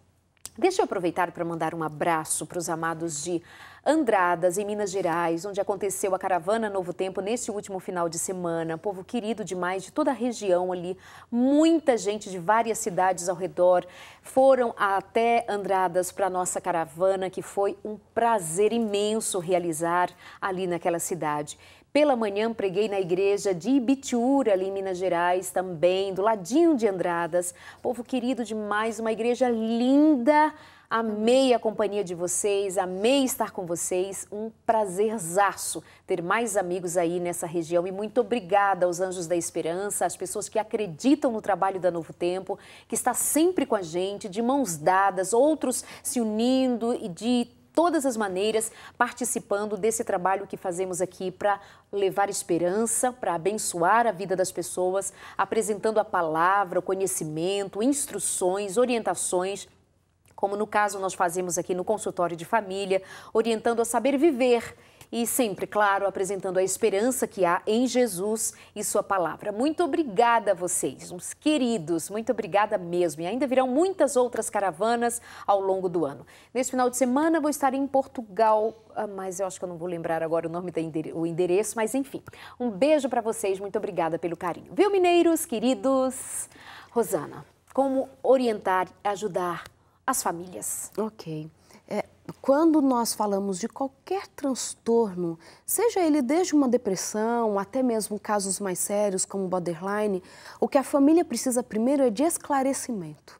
Deixa eu aproveitar para mandar um abraço para os amados de Andradas, em Minas Gerais, onde aconteceu a caravana Novo Tempo neste último final de semana. Povo querido demais de toda a região ali, muita gente de várias cidades ao redor foram até Andradas para a nossa caravana, que foi um prazer imenso realizar ali naquela cidade. Pela manhã preguei na igreja de Ibitiúra, ali em Minas Gerais, também, do ladinho de Andradas. Povo querido demais, uma igreja linda. Amei a companhia de vocês, amei estar com vocês. Um prazerzaço ter mais amigos aí nessa região. E muito obrigada aos Anjos da Esperança, às pessoas que acreditam no trabalho da Novo Tempo, que está sempre com a gente, de mãos dadas, outros se unindo e de todas as maneiras participando desse trabalho que fazemos aqui para levar esperança, para abençoar a vida das pessoas, apresentando a palavra, o conhecimento, instruções, orientações como no caso nós fazemos aqui no consultório de família, orientando a saber viver e sempre, claro, apresentando a esperança que há em Jesus e sua palavra. Muito obrigada a vocês, uns queridos, muito obrigada mesmo. E ainda virão muitas outras caravanas ao longo do ano. Nesse final de semana vou estar em Portugal, ah, mas eu acho que eu não vou lembrar agora o nome do endereço, mas enfim. Um beijo para vocês, muito obrigada pelo carinho. Viu, mineiros, queridos? Rosana, como orientar, e ajudar as famílias? Ok. É, quando nós falamos de qualquer transtorno, seja ele desde uma depressão, até mesmo casos mais sérios como borderline, o que a família precisa primeiro é de esclarecimento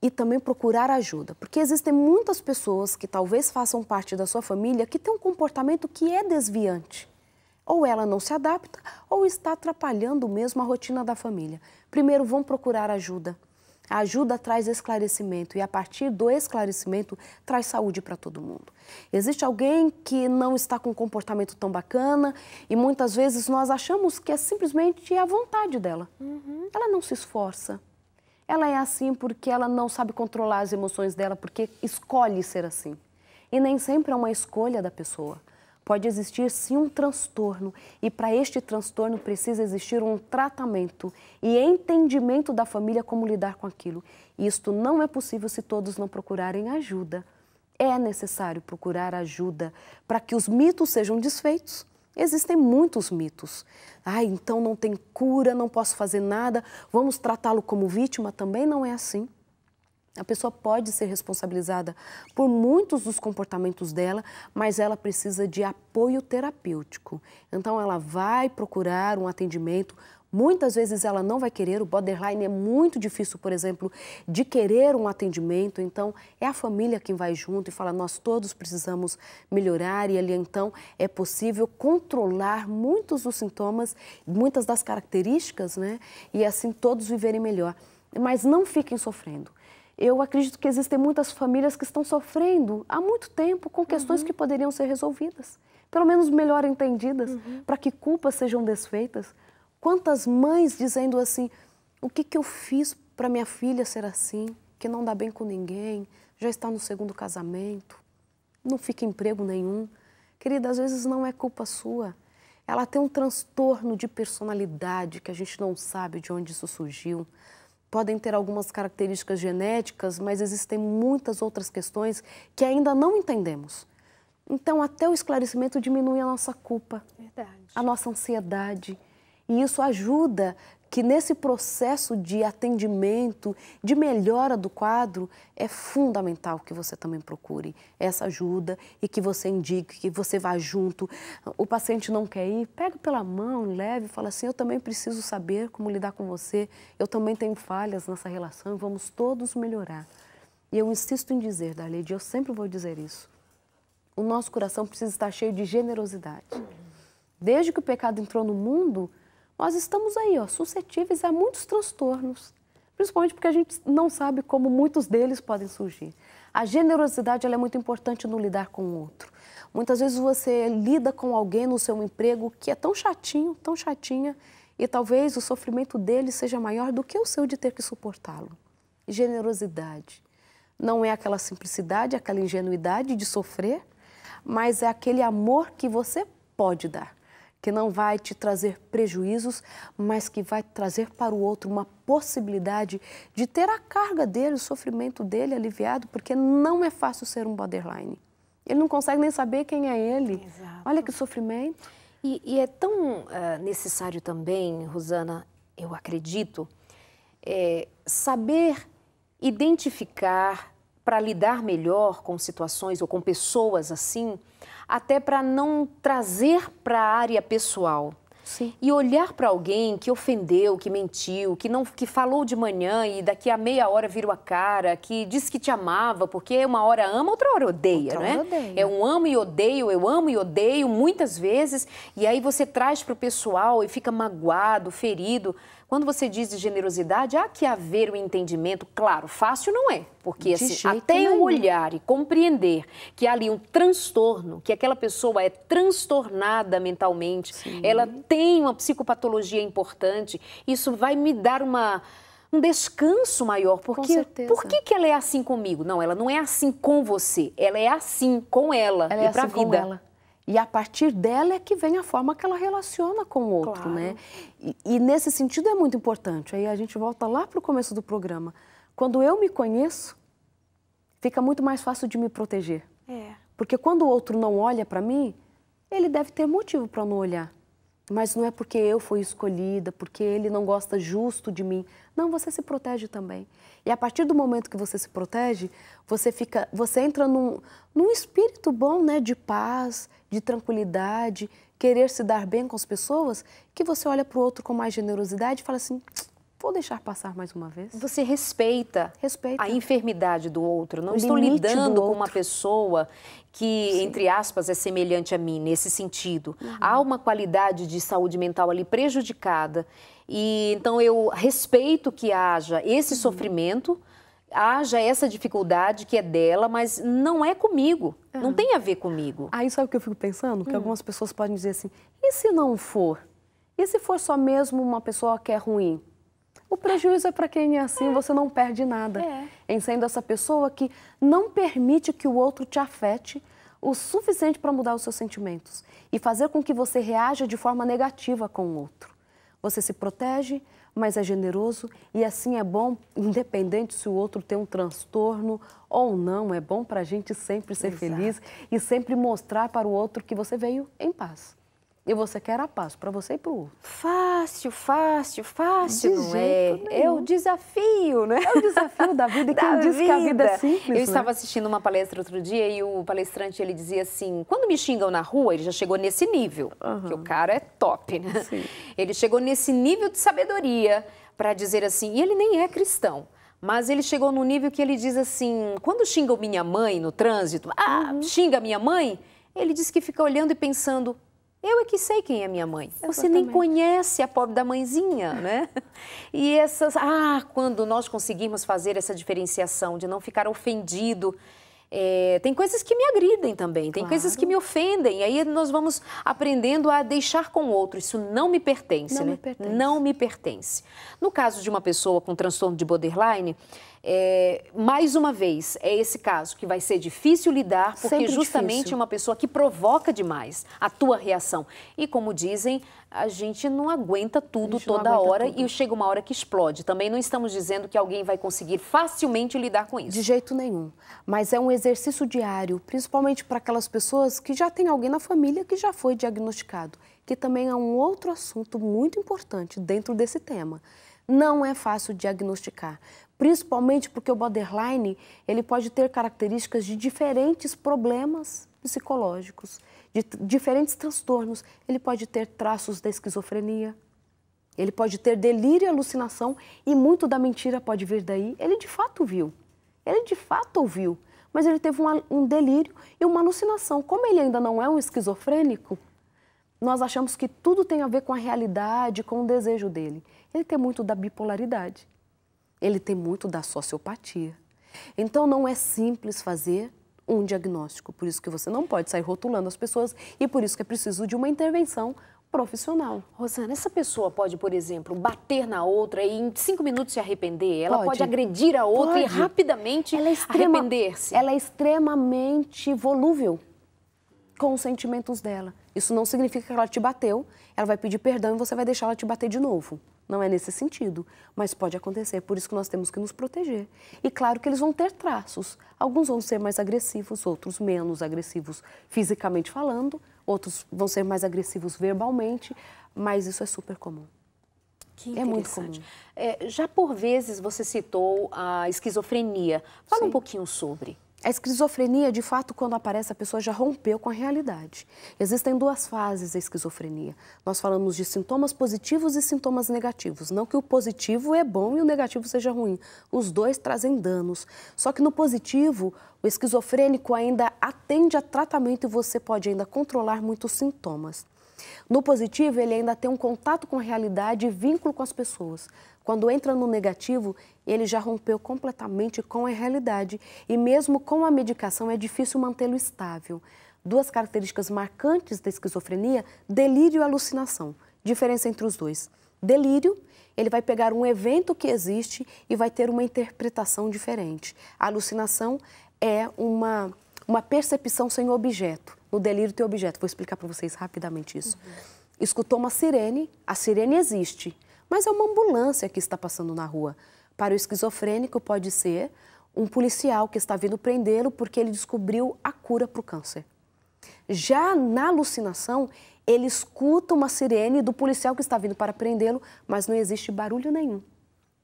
e também procurar ajuda, porque existem muitas pessoas que talvez façam parte da sua família que têm um comportamento que é desviante. Ou ela não se adapta, ou está atrapalhando mesmo a rotina da família. Primeiro, vão procurar ajuda a ajuda traz esclarecimento e, a partir do esclarecimento, traz saúde para todo mundo. Existe alguém que não está com um comportamento tão bacana e muitas vezes nós achamos que é simplesmente a vontade dela. Uhum. Ela não se esforça. Ela é assim porque ela não sabe controlar as emoções dela, porque escolhe ser assim. E nem sempre é uma escolha da pessoa pode existir sim um transtorno e para este transtorno precisa existir um tratamento e entendimento da família como lidar com aquilo. isto não é possível se todos não procurarem ajuda. É necessário procurar ajuda para que os mitos sejam desfeitos. Existem muitos mitos. Ah, então não tem cura, não posso fazer nada, vamos tratá-lo como vítima. Também não é assim. A pessoa pode ser responsabilizada por muitos dos comportamentos dela, mas ela precisa de apoio terapêutico. Então, ela vai procurar um atendimento. Muitas vezes ela não vai querer, o borderline é muito difícil, por exemplo, de querer um atendimento. Então, é a família quem vai junto e fala: nós todos precisamos melhorar, e ali então é possível controlar muitos dos sintomas, muitas das características, né? E assim todos viverem melhor. Mas não fiquem sofrendo. Eu acredito que existem muitas famílias que estão sofrendo há muito tempo com questões uhum. que poderiam ser resolvidas, pelo menos melhor entendidas, uhum. para que culpas sejam desfeitas. Quantas mães dizendo assim: o que, que eu fiz para minha filha ser assim, que não dá bem com ninguém, já está no segundo casamento, não fica emprego nenhum. Querida, às vezes não é culpa sua. Ela tem um transtorno de personalidade que a gente não sabe de onde isso surgiu podem ter algumas características genéticas, mas existem muitas outras questões que ainda não entendemos. Então, até o esclarecimento diminui a nossa culpa, Verdade. a nossa ansiedade. E isso ajuda que nesse processo de atendimento, de melhora do quadro, é fundamental que você também procure essa ajuda e que você indique, que você vá junto. O paciente não quer ir, pega pela mão, leve, fala assim: eu também preciso saber como lidar com você, eu também tenho falhas nessa relação, vamos todos melhorar. E eu insisto em dizer, Darlene, eu sempre vou dizer isso. O nosso coração precisa estar cheio de generosidade. Desde que o pecado entrou no mundo, nós estamos aí, ó, suscetíveis a muitos transtornos, principalmente porque a gente não sabe como muitos deles podem surgir. A generosidade é muito importante no lidar com o outro. Muitas vezes você lida com alguém no seu emprego que é tão chatinho, tão chatinha, e talvez o sofrimento dele seja maior do que o seu de ter que suportá-lo. Generosidade. Não é aquela simplicidade, aquela ingenuidade de sofrer, mas é aquele amor que você pode dar que não vai te trazer prejuízos, mas que vai trazer para o outro uma possibilidade de ter a carga dele, o sofrimento dele aliviado, porque não é fácil ser um borderline. Ele não consegue nem saber quem é ele. Exato. Olha que sofrimento. E, e é tão uh, necessário também, Rosana, eu acredito, é, saber identificar para lidar melhor com situações ou com pessoas assim, até para não trazer para a área pessoal. Sim. E olhar para alguém que ofendeu, que mentiu, que não que falou de manhã e daqui a meia hora virou a cara, que disse que te amava, porque uma hora ama, outra hora odeia, outra né? odeia. É um amo e odeio, eu amo e odeio muitas vezes, e aí você traz para o pessoal e fica magoado, ferido, quando você diz de generosidade, há que haver o um entendimento. Claro, fácil não é, porque assim, até eu olhar e compreender que há ali um transtorno, que aquela pessoa é transtornada mentalmente, Sim. ela tem uma psicopatologia importante, isso vai me dar uma um descanso maior, porque por que, que ela é assim comigo? Não, ela não é assim com você, ela é assim com ela ela é e para assim vida. Com ela. E a partir dela é que vem a forma que ela relaciona com o outro, né? claro. né? E, e, nesse sentido é muito importante. Aí a gente volta lá para o começo do programa. Quando eu me conheço, fica muito mais fácil de me proteger. É. Porque quando o outro não olha para mim, ele deve ter motivo para não olhar. Mas não é porque eu fui escolhida, porque ele não gosta justo de mim. Não, você se protege também. E a partir do momento que você se protege, você fica, você entra num, num espírito bom, né, de paz, de tranquilidade, querer se dar bem com as pessoas, que você olha para o outro com mais generosidade e fala assim: vou deixar passar mais uma vez. Você respeita, respeita. a enfermidade do outro. Não o estou lidando com uma pessoa que, Sim. entre aspas, é semelhante a mim nesse sentido. Uhum. Há uma qualidade de saúde mental ali prejudicada. E então eu respeito que haja esse uhum. sofrimento haja essa dificuldade que é dela, mas não é comigo, é. não tem a ver comigo. Aí sabe o que eu fico pensando? Que hum. algumas pessoas podem dizer assim, e se não for? E se for só mesmo uma pessoa que é ruim? O prejuízo é para quem é assim, é. você não perde nada. É. Em sendo essa pessoa que não permite que o outro te afete o suficiente para mudar os seus sentimentos e fazer com que você reaja de forma negativa com o outro. Você se protege, mas é generoso e assim é bom, independente se o outro tem um transtorno ou não, é bom para a gente sempre ser Exato. feliz e sempre mostrar para o outro que você veio em paz. E você quer a paz para você e para o outro. Fácil, fácil, fácil, de não é? Nenhum. É o desafio, né? É o desafio da vida. E quem diz que a vida é simples, Eu né? estava assistindo uma palestra outro dia e o palestrante, ele dizia assim, quando me xingam na rua, ele já chegou nesse nível, uhum. que o cara é top, né? Sim. Ele chegou nesse nível de sabedoria para dizer assim, e ele nem é cristão. Mas ele chegou num nível que ele diz assim, quando xingam minha mãe no trânsito, ah, uhum. xinga minha mãe, ele diz que fica olhando e pensando, eu é que sei quem é minha mãe. Exatamente. Você nem conhece a pobre da mãezinha, né? E essas. Ah, quando nós conseguirmos fazer essa diferenciação, de não ficar ofendido. É, tem coisas que me agridem também, tem claro. coisas que me ofendem. Aí nós vamos aprendendo a deixar com o outro. Isso não me pertence, não né? Me pertence. Não me pertence. No caso de uma pessoa com transtorno de borderline, é, mais uma vez, é esse caso que vai ser difícil lidar, porque Sempre justamente é uma pessoa que provoca demais a tua reação. E como dizem, a gente não aguenta tudo toda aguenta hora tudo. e chega uma hora que explode. Também não estamos dizendo que alguém vai conseguir facilmente lidar com isso. De jeito nenhum. Mas é um exercício diário, principalmente para aquelas pessoas que já têm alguém na família que já foi diagnosticado, que também é um outro assunto muito importante dentro desse tema. Não é fácil diagnosticar, principalmente porque o borderline ele pode ter características de diferentes problemas psicológicos, de diferentes transtornos. Ele pode ter traços da esquizofrenia, ele pode ter delírio e alucinação e muito da mentira pode vir daí. Ele de fato viu, ele de fato ouviu, mas ele teve um, um delírio e uma alucinação. Como ele ainda não é um esquizofrênico, nós achamos que tudo tem a ver com a realidade, com o desejo dele. Ele tem muito da bipolaridade ele tem muito da sociopatia. Então não é simples fazer um diagnóstico, por isso que você não pode sair rotulando as pessoas e por isso que é preciso de uma intervenção profissional. Rosana, essa pessoa pode, por exemplo, bater na outra e em cinco minutos se arrepender? Ela pode, pode agredir a outra pode. e rapidamente é arrepender-se? Ela é extremamente volúvel com os sentimentos dela. Isso não significa que ela te bateu, ela vai pedir perdão e você vai deixar ela te bater de novo. Não é nesse sentido, mas pode acontecer. Por isso que nós temos que nos proteger. E claro que eles vão ter traços. Alguns vão ser mais agressivos, outros menos agressivos fisicamente falando, outros vão ser mais agressivos verbalmente, mas isso é super comum. Que é muito comum. É, já por vezes você citou a esquizofrenia. Fala Sim. um pouquinho sobre. A esquizofrenia, de fato, quando aparece, a pessoa já rompeu com a realidade. Existem duas fases da esquizofrenia. Nós falamos de sintomas positivos e sintomas negativos. Não que o positivo é bom e o negativo seja ruim. Os dois trazem danos. Só que no positivo, o esquizofrênico ainda atende a tratamento e você pode ainda controlar muitos sintomas. No positivo, ele ainda tem um contato com a realidade e vínculo com as pessoas. Quando entra no negativo, ele já rompeu completamente com a realidade e, mesmo com a medicação, é difícil mantê-lo estável. Duas características marcantes da esquizofrenia: delírio e alucinação. Diferença entre os dois. Delírio, ele vai pegar um evento que existe e vai ter uma interpretação diferente. A alucinação é uma, uma percepção sem objeto no delírio tem objeto. Vou explicar para vocês rapidamente isso. Uhum. Escutou uma sirene, a sirene existe, mas é uma ambulância que está passando na rua. Para o esquizofrênico, pode ser um policial que está vindo prendê-lo porque ele descobriu a cura para o câncer. Já na alucinação, ele escuta uma sirene do policial que está vindo para prendê-lo, mas não existe barulho nenhum.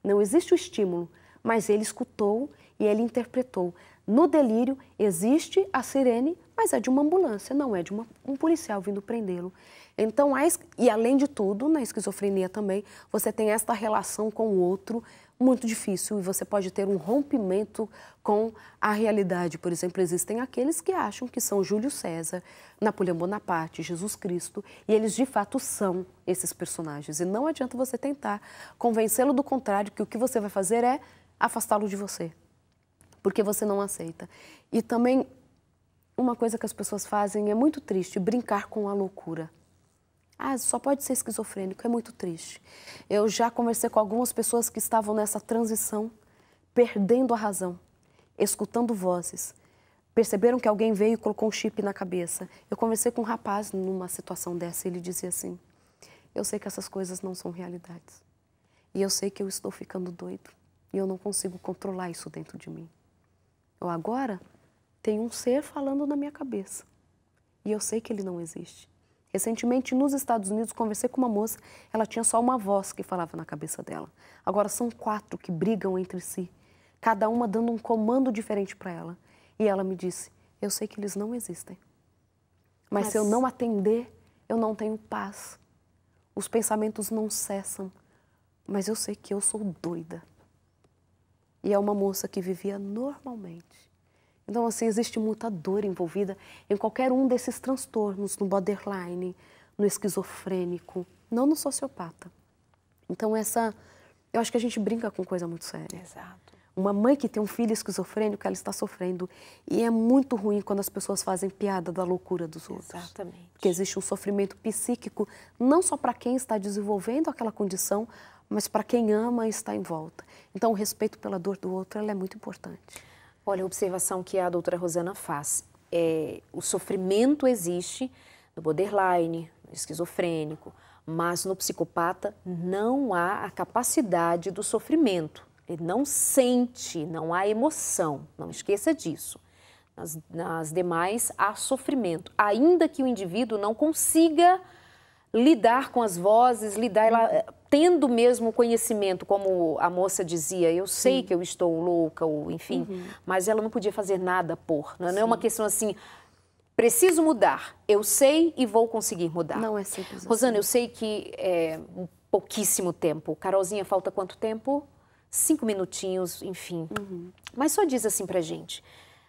Não existe o estímulo, mas ele escutou e ele interpretou. No delírio existe a sirene, mas é de uma ambulância, não é de uma, um policial vindo prendê-lo. Então, a, e além de tudo, na esquizofrenia também, você tem esta relação com o outro muito difícil e você pode ter um rompimento com a realidade. Por exemplo, existem aqueles que acham que são Júlio César, Napoleão Bonaparte, Jesus Cristo, e eles de fato são esses personagens. E não adianta você tentar convencê-lo do contrário, que o que você vai fazer é afastá-lo de você porque você não aceita. E também uma coisa que as pessoas fazem é muito triste, brincar com a loucura. Ah, só pode ser esquizofrênico, é muito triste. Eu já conversei com algumas pessoas que estavam nessa transição, perdendo a razão, escutando vozes. Perceberam que alguém veio e colocou um chip na cabeça. Eu conversei com um rapaz numa situação dessa e ele dizia assim: Eu sei que essas coisas não são realidades. E eu sei que eu estou ficando doido. E eu não consigo controlar isso dentro de mim. Eu agora tenho um ser falando na minha cabeça. E eu sei que ele não existe. Recentemente, nos Estados Unidos, conversei com uma moça, ela tinha só uma voz que falava na cabeça dela. Agora são quatro que brigam entre si, cada uma dando um comando diferente para ela. E ela me disse: Eu sei que eles não existem. Mas, Mas se eu não atender, eu não tenho paz. Os pensamentos não cessam. Mas eu sei que eu sou doida. E é uma moça que vivia normalmente. Então, assim, existe muita dor envolvida em qualquer um desses transtornos, no borderline, no esquizofrênico, não no sociopata. Então, essa. Eu acho que a gente brinca com coisa muito séria. Exato. Uma mãe que tem um filho esquizofrênico, ela está sofrendo. E é muito ruim quando as pessoas fazem piada da loucura dos outros. Exatamente. Porque existe um sofrimento psíquico, não só para quem está desenvolvendo aquela condição, mas para quem ama está em volta. Então, o respeito pela dor do outro é muito importante. Olha, a observação que a doutora Rosana faz. É, o sofrimento existe no borderline, no esquizofrênico, mas no psicopata não há a capacidade do sofrimento. Ele não sente, não há emoção. Não esqueça disso. Nas, nas demais, há sofrimento. Ainda que o indivíduo não consiga lidar com as vozes, lidar. Ela, eh, tendo mesmo conhecimento, como a moça dizia, eu sei Sim. que eu estou louca, ou enfim, uhum. mas ela não podia fazer nada por. Não é, não é uma questão assim, preciso mudar, eu sei e vou conseguir mudar. Não é simples. Rosana, assim. eu sei que é um pouquíssimo tempo. Carolzinha, falta quanto tempo? Cinco minutinhos, enfim. Uhum. Mas só diz assim pra gente.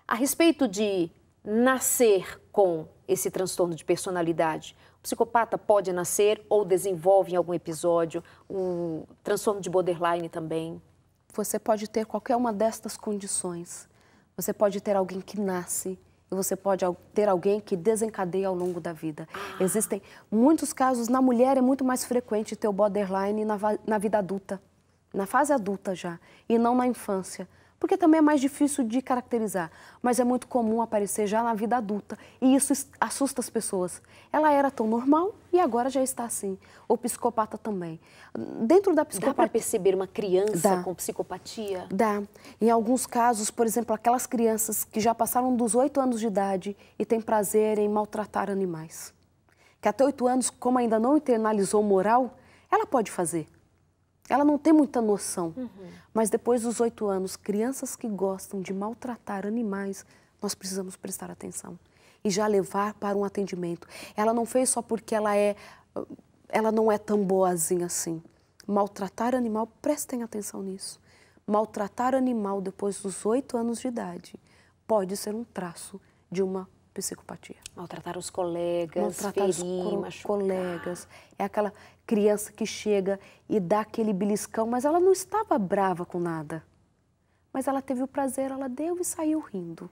A respeito de nascer com esse transtorno de personalidade, o psicopata pode nascer ou desenvolve em algum episódio um transtorno de borderline também. Você pode ter qualquer uma destas condições. Você pode ter alguém que nasce e você pode ter alguém que desencadeia ao longo da vida. Existem muitos casos, na mulher é muito mais frequente ter o borderline na, na vida adulta, na fase adulta já, e não na infância porque também é mais difícil de caracterizar, mas é muito comum aparecer já na vida adulta e isso assusta as pessoas. Ela era tão normal e agora já está assim. O psicopata também. Dentro da psicopatia. Dá para perceber uma criança Dá. com psicopatia? Dá. Em alguns casos, por exemplo, aquelas crianças que já passaram dos oito anos de idade e têm prazer em maltratar animais. Que até oito anos, como ainda não internalizou moral, ela pode fazer. Ela não tem muita noção. Uhum. Mas depois dos oito anos, crianças que gostam de maltratar animais, nós precisamos prestar atenção e já levar para um atendimento. Ela não fez só porque ela é ela não é tão boazinha assim. Maltratar animal, prestem atenção nisso. Maltratar animal depois dos oito anos de idade pode ser um traço de uma psicopatia. Maltratar os colegas, maltratar ferir, os co colegas. É aquela criança que chega e dá aquele beliscão, mas ela não estava brava com nada. Mas ela teve o prazer, ela deu e saiu rindo.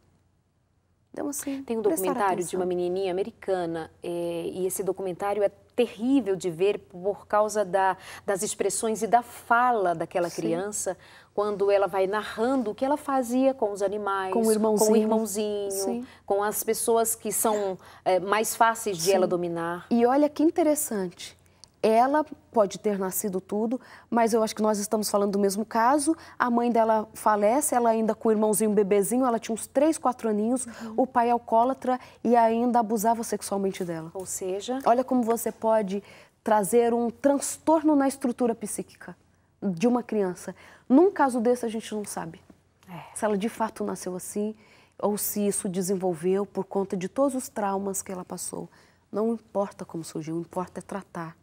Então, assim, Tem um documentário de uma menininha americana é, e esse documentário é terrível de ver por causa da, das expressões e da fala daquela Sim. criança quando ela vai narrando o que ela fazia com os animais, com o irmãozinho, com, o irmãozinho, com as pessoas que são é, mais fáceis de Sim. ela dominar. E olha que interessante, ela pode ter nascido tudo, mas eu acho que nós estamos falando do mesmo caso. A mãe dela falece, ela ainda com o irmãozinho, um bebezinho, ela tinha uns 3, 4 aninhos, uhum. o pai é alcoólatra e ainda abusava sexualmente dela. Ou seja, olha como você pode trazer um transtorno na estrutura psíquica de uma criança. Num caso desse a gente não sabe. É. Se ela de fato nasceu assim ou se isso desenvolveu por conta de todos os traumas que ela passou. Não importa como surgiu, importa é tratar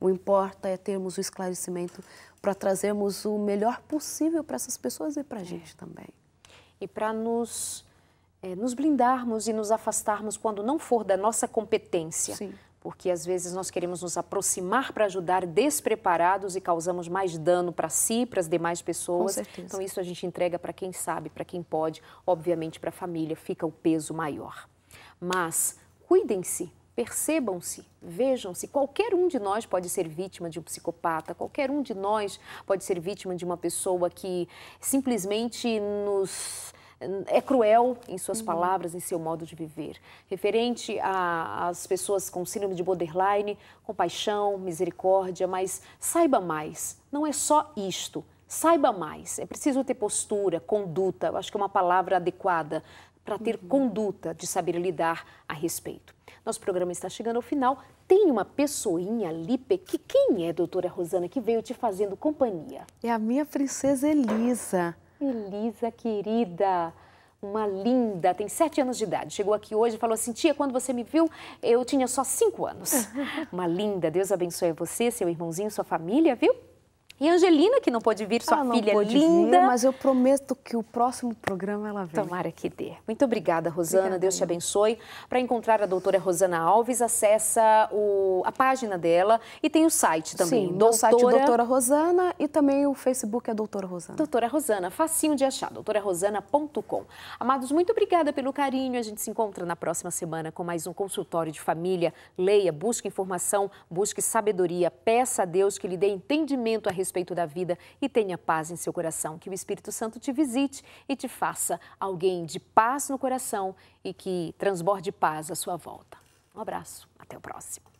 o importa é termos o esclarecimento para trazermos o melhor possível para essas pessoas e para a gente também. E para nos, é, nos blindarmos e nos afastarmos quando não for da nossa competência. Sim. Porque às vezes nós queremos nos aproximar para ajudar despreparados e causamos mais dano para si, para as demais pessoas. Com certeza. Então, isso a gente entrega para quem sabe, para quem pode. Obviamente, para a família fica o peso maior. Mas cuidem-se, Percebam-se, vejam-se. Qualquer um de nós pode ser vítima de um psicopata, qualquer um de nós pode ser vítima de uma pessoa que simplesmente nos é cruel em suas uhum. palavras, em seu modo de viver. Referente às pessoas com síndrome de borderline, compaixão, misericórdia, mas saiba mais, não é só isto. Saiba mais, é preciso ter postura, conduta, acho que é uma palavra adequada para ter uhum. conduta de saber lidar a respeito. Nosso programa está chegando ao final. Tem uma pessoinha ali, que quem é, doutora Rosana, que veio te fazendo companhia? É a minha princesa Elisa. Elisa, querida uma linda, tem sete anos de idade. Chegou aqui hoje e falou assim: Tia, quando você me viu, eu tinha só cinco anos. Uma linda, Deus abençoe você, seu irmãozinho, sua família, viu? E Angelina, que não pôde vir, sua ela ah, filha não pôde linda. Vir, mas eu prometo que o próximo programa ela vem. Tomara que dê. Muito obrigada, Rosana. Obrigada, Deus te abençoe. Para encontrar a doutora Rosana Alves, acessa o, a página dela e tem o site também. Sim, é doutora... site Doutora Rosana e também o Facebook é Doutora Rosana. Doutora Rosana, facinho de achar, doutorarosana.com. Amados, muito obrigada pelo carinho. A gente se encontra na próxima semana com mais um consultório de família. Leia, busque informação, busque sabedoria, peça a Deus que lhe dê entendimento a respeito respeito da vida e tenha paz em seu coração. Que o Espírito Santo te visite e te faça alguém de paz no coração e que transborde paz à sua volta. Um abraço, até o próximo.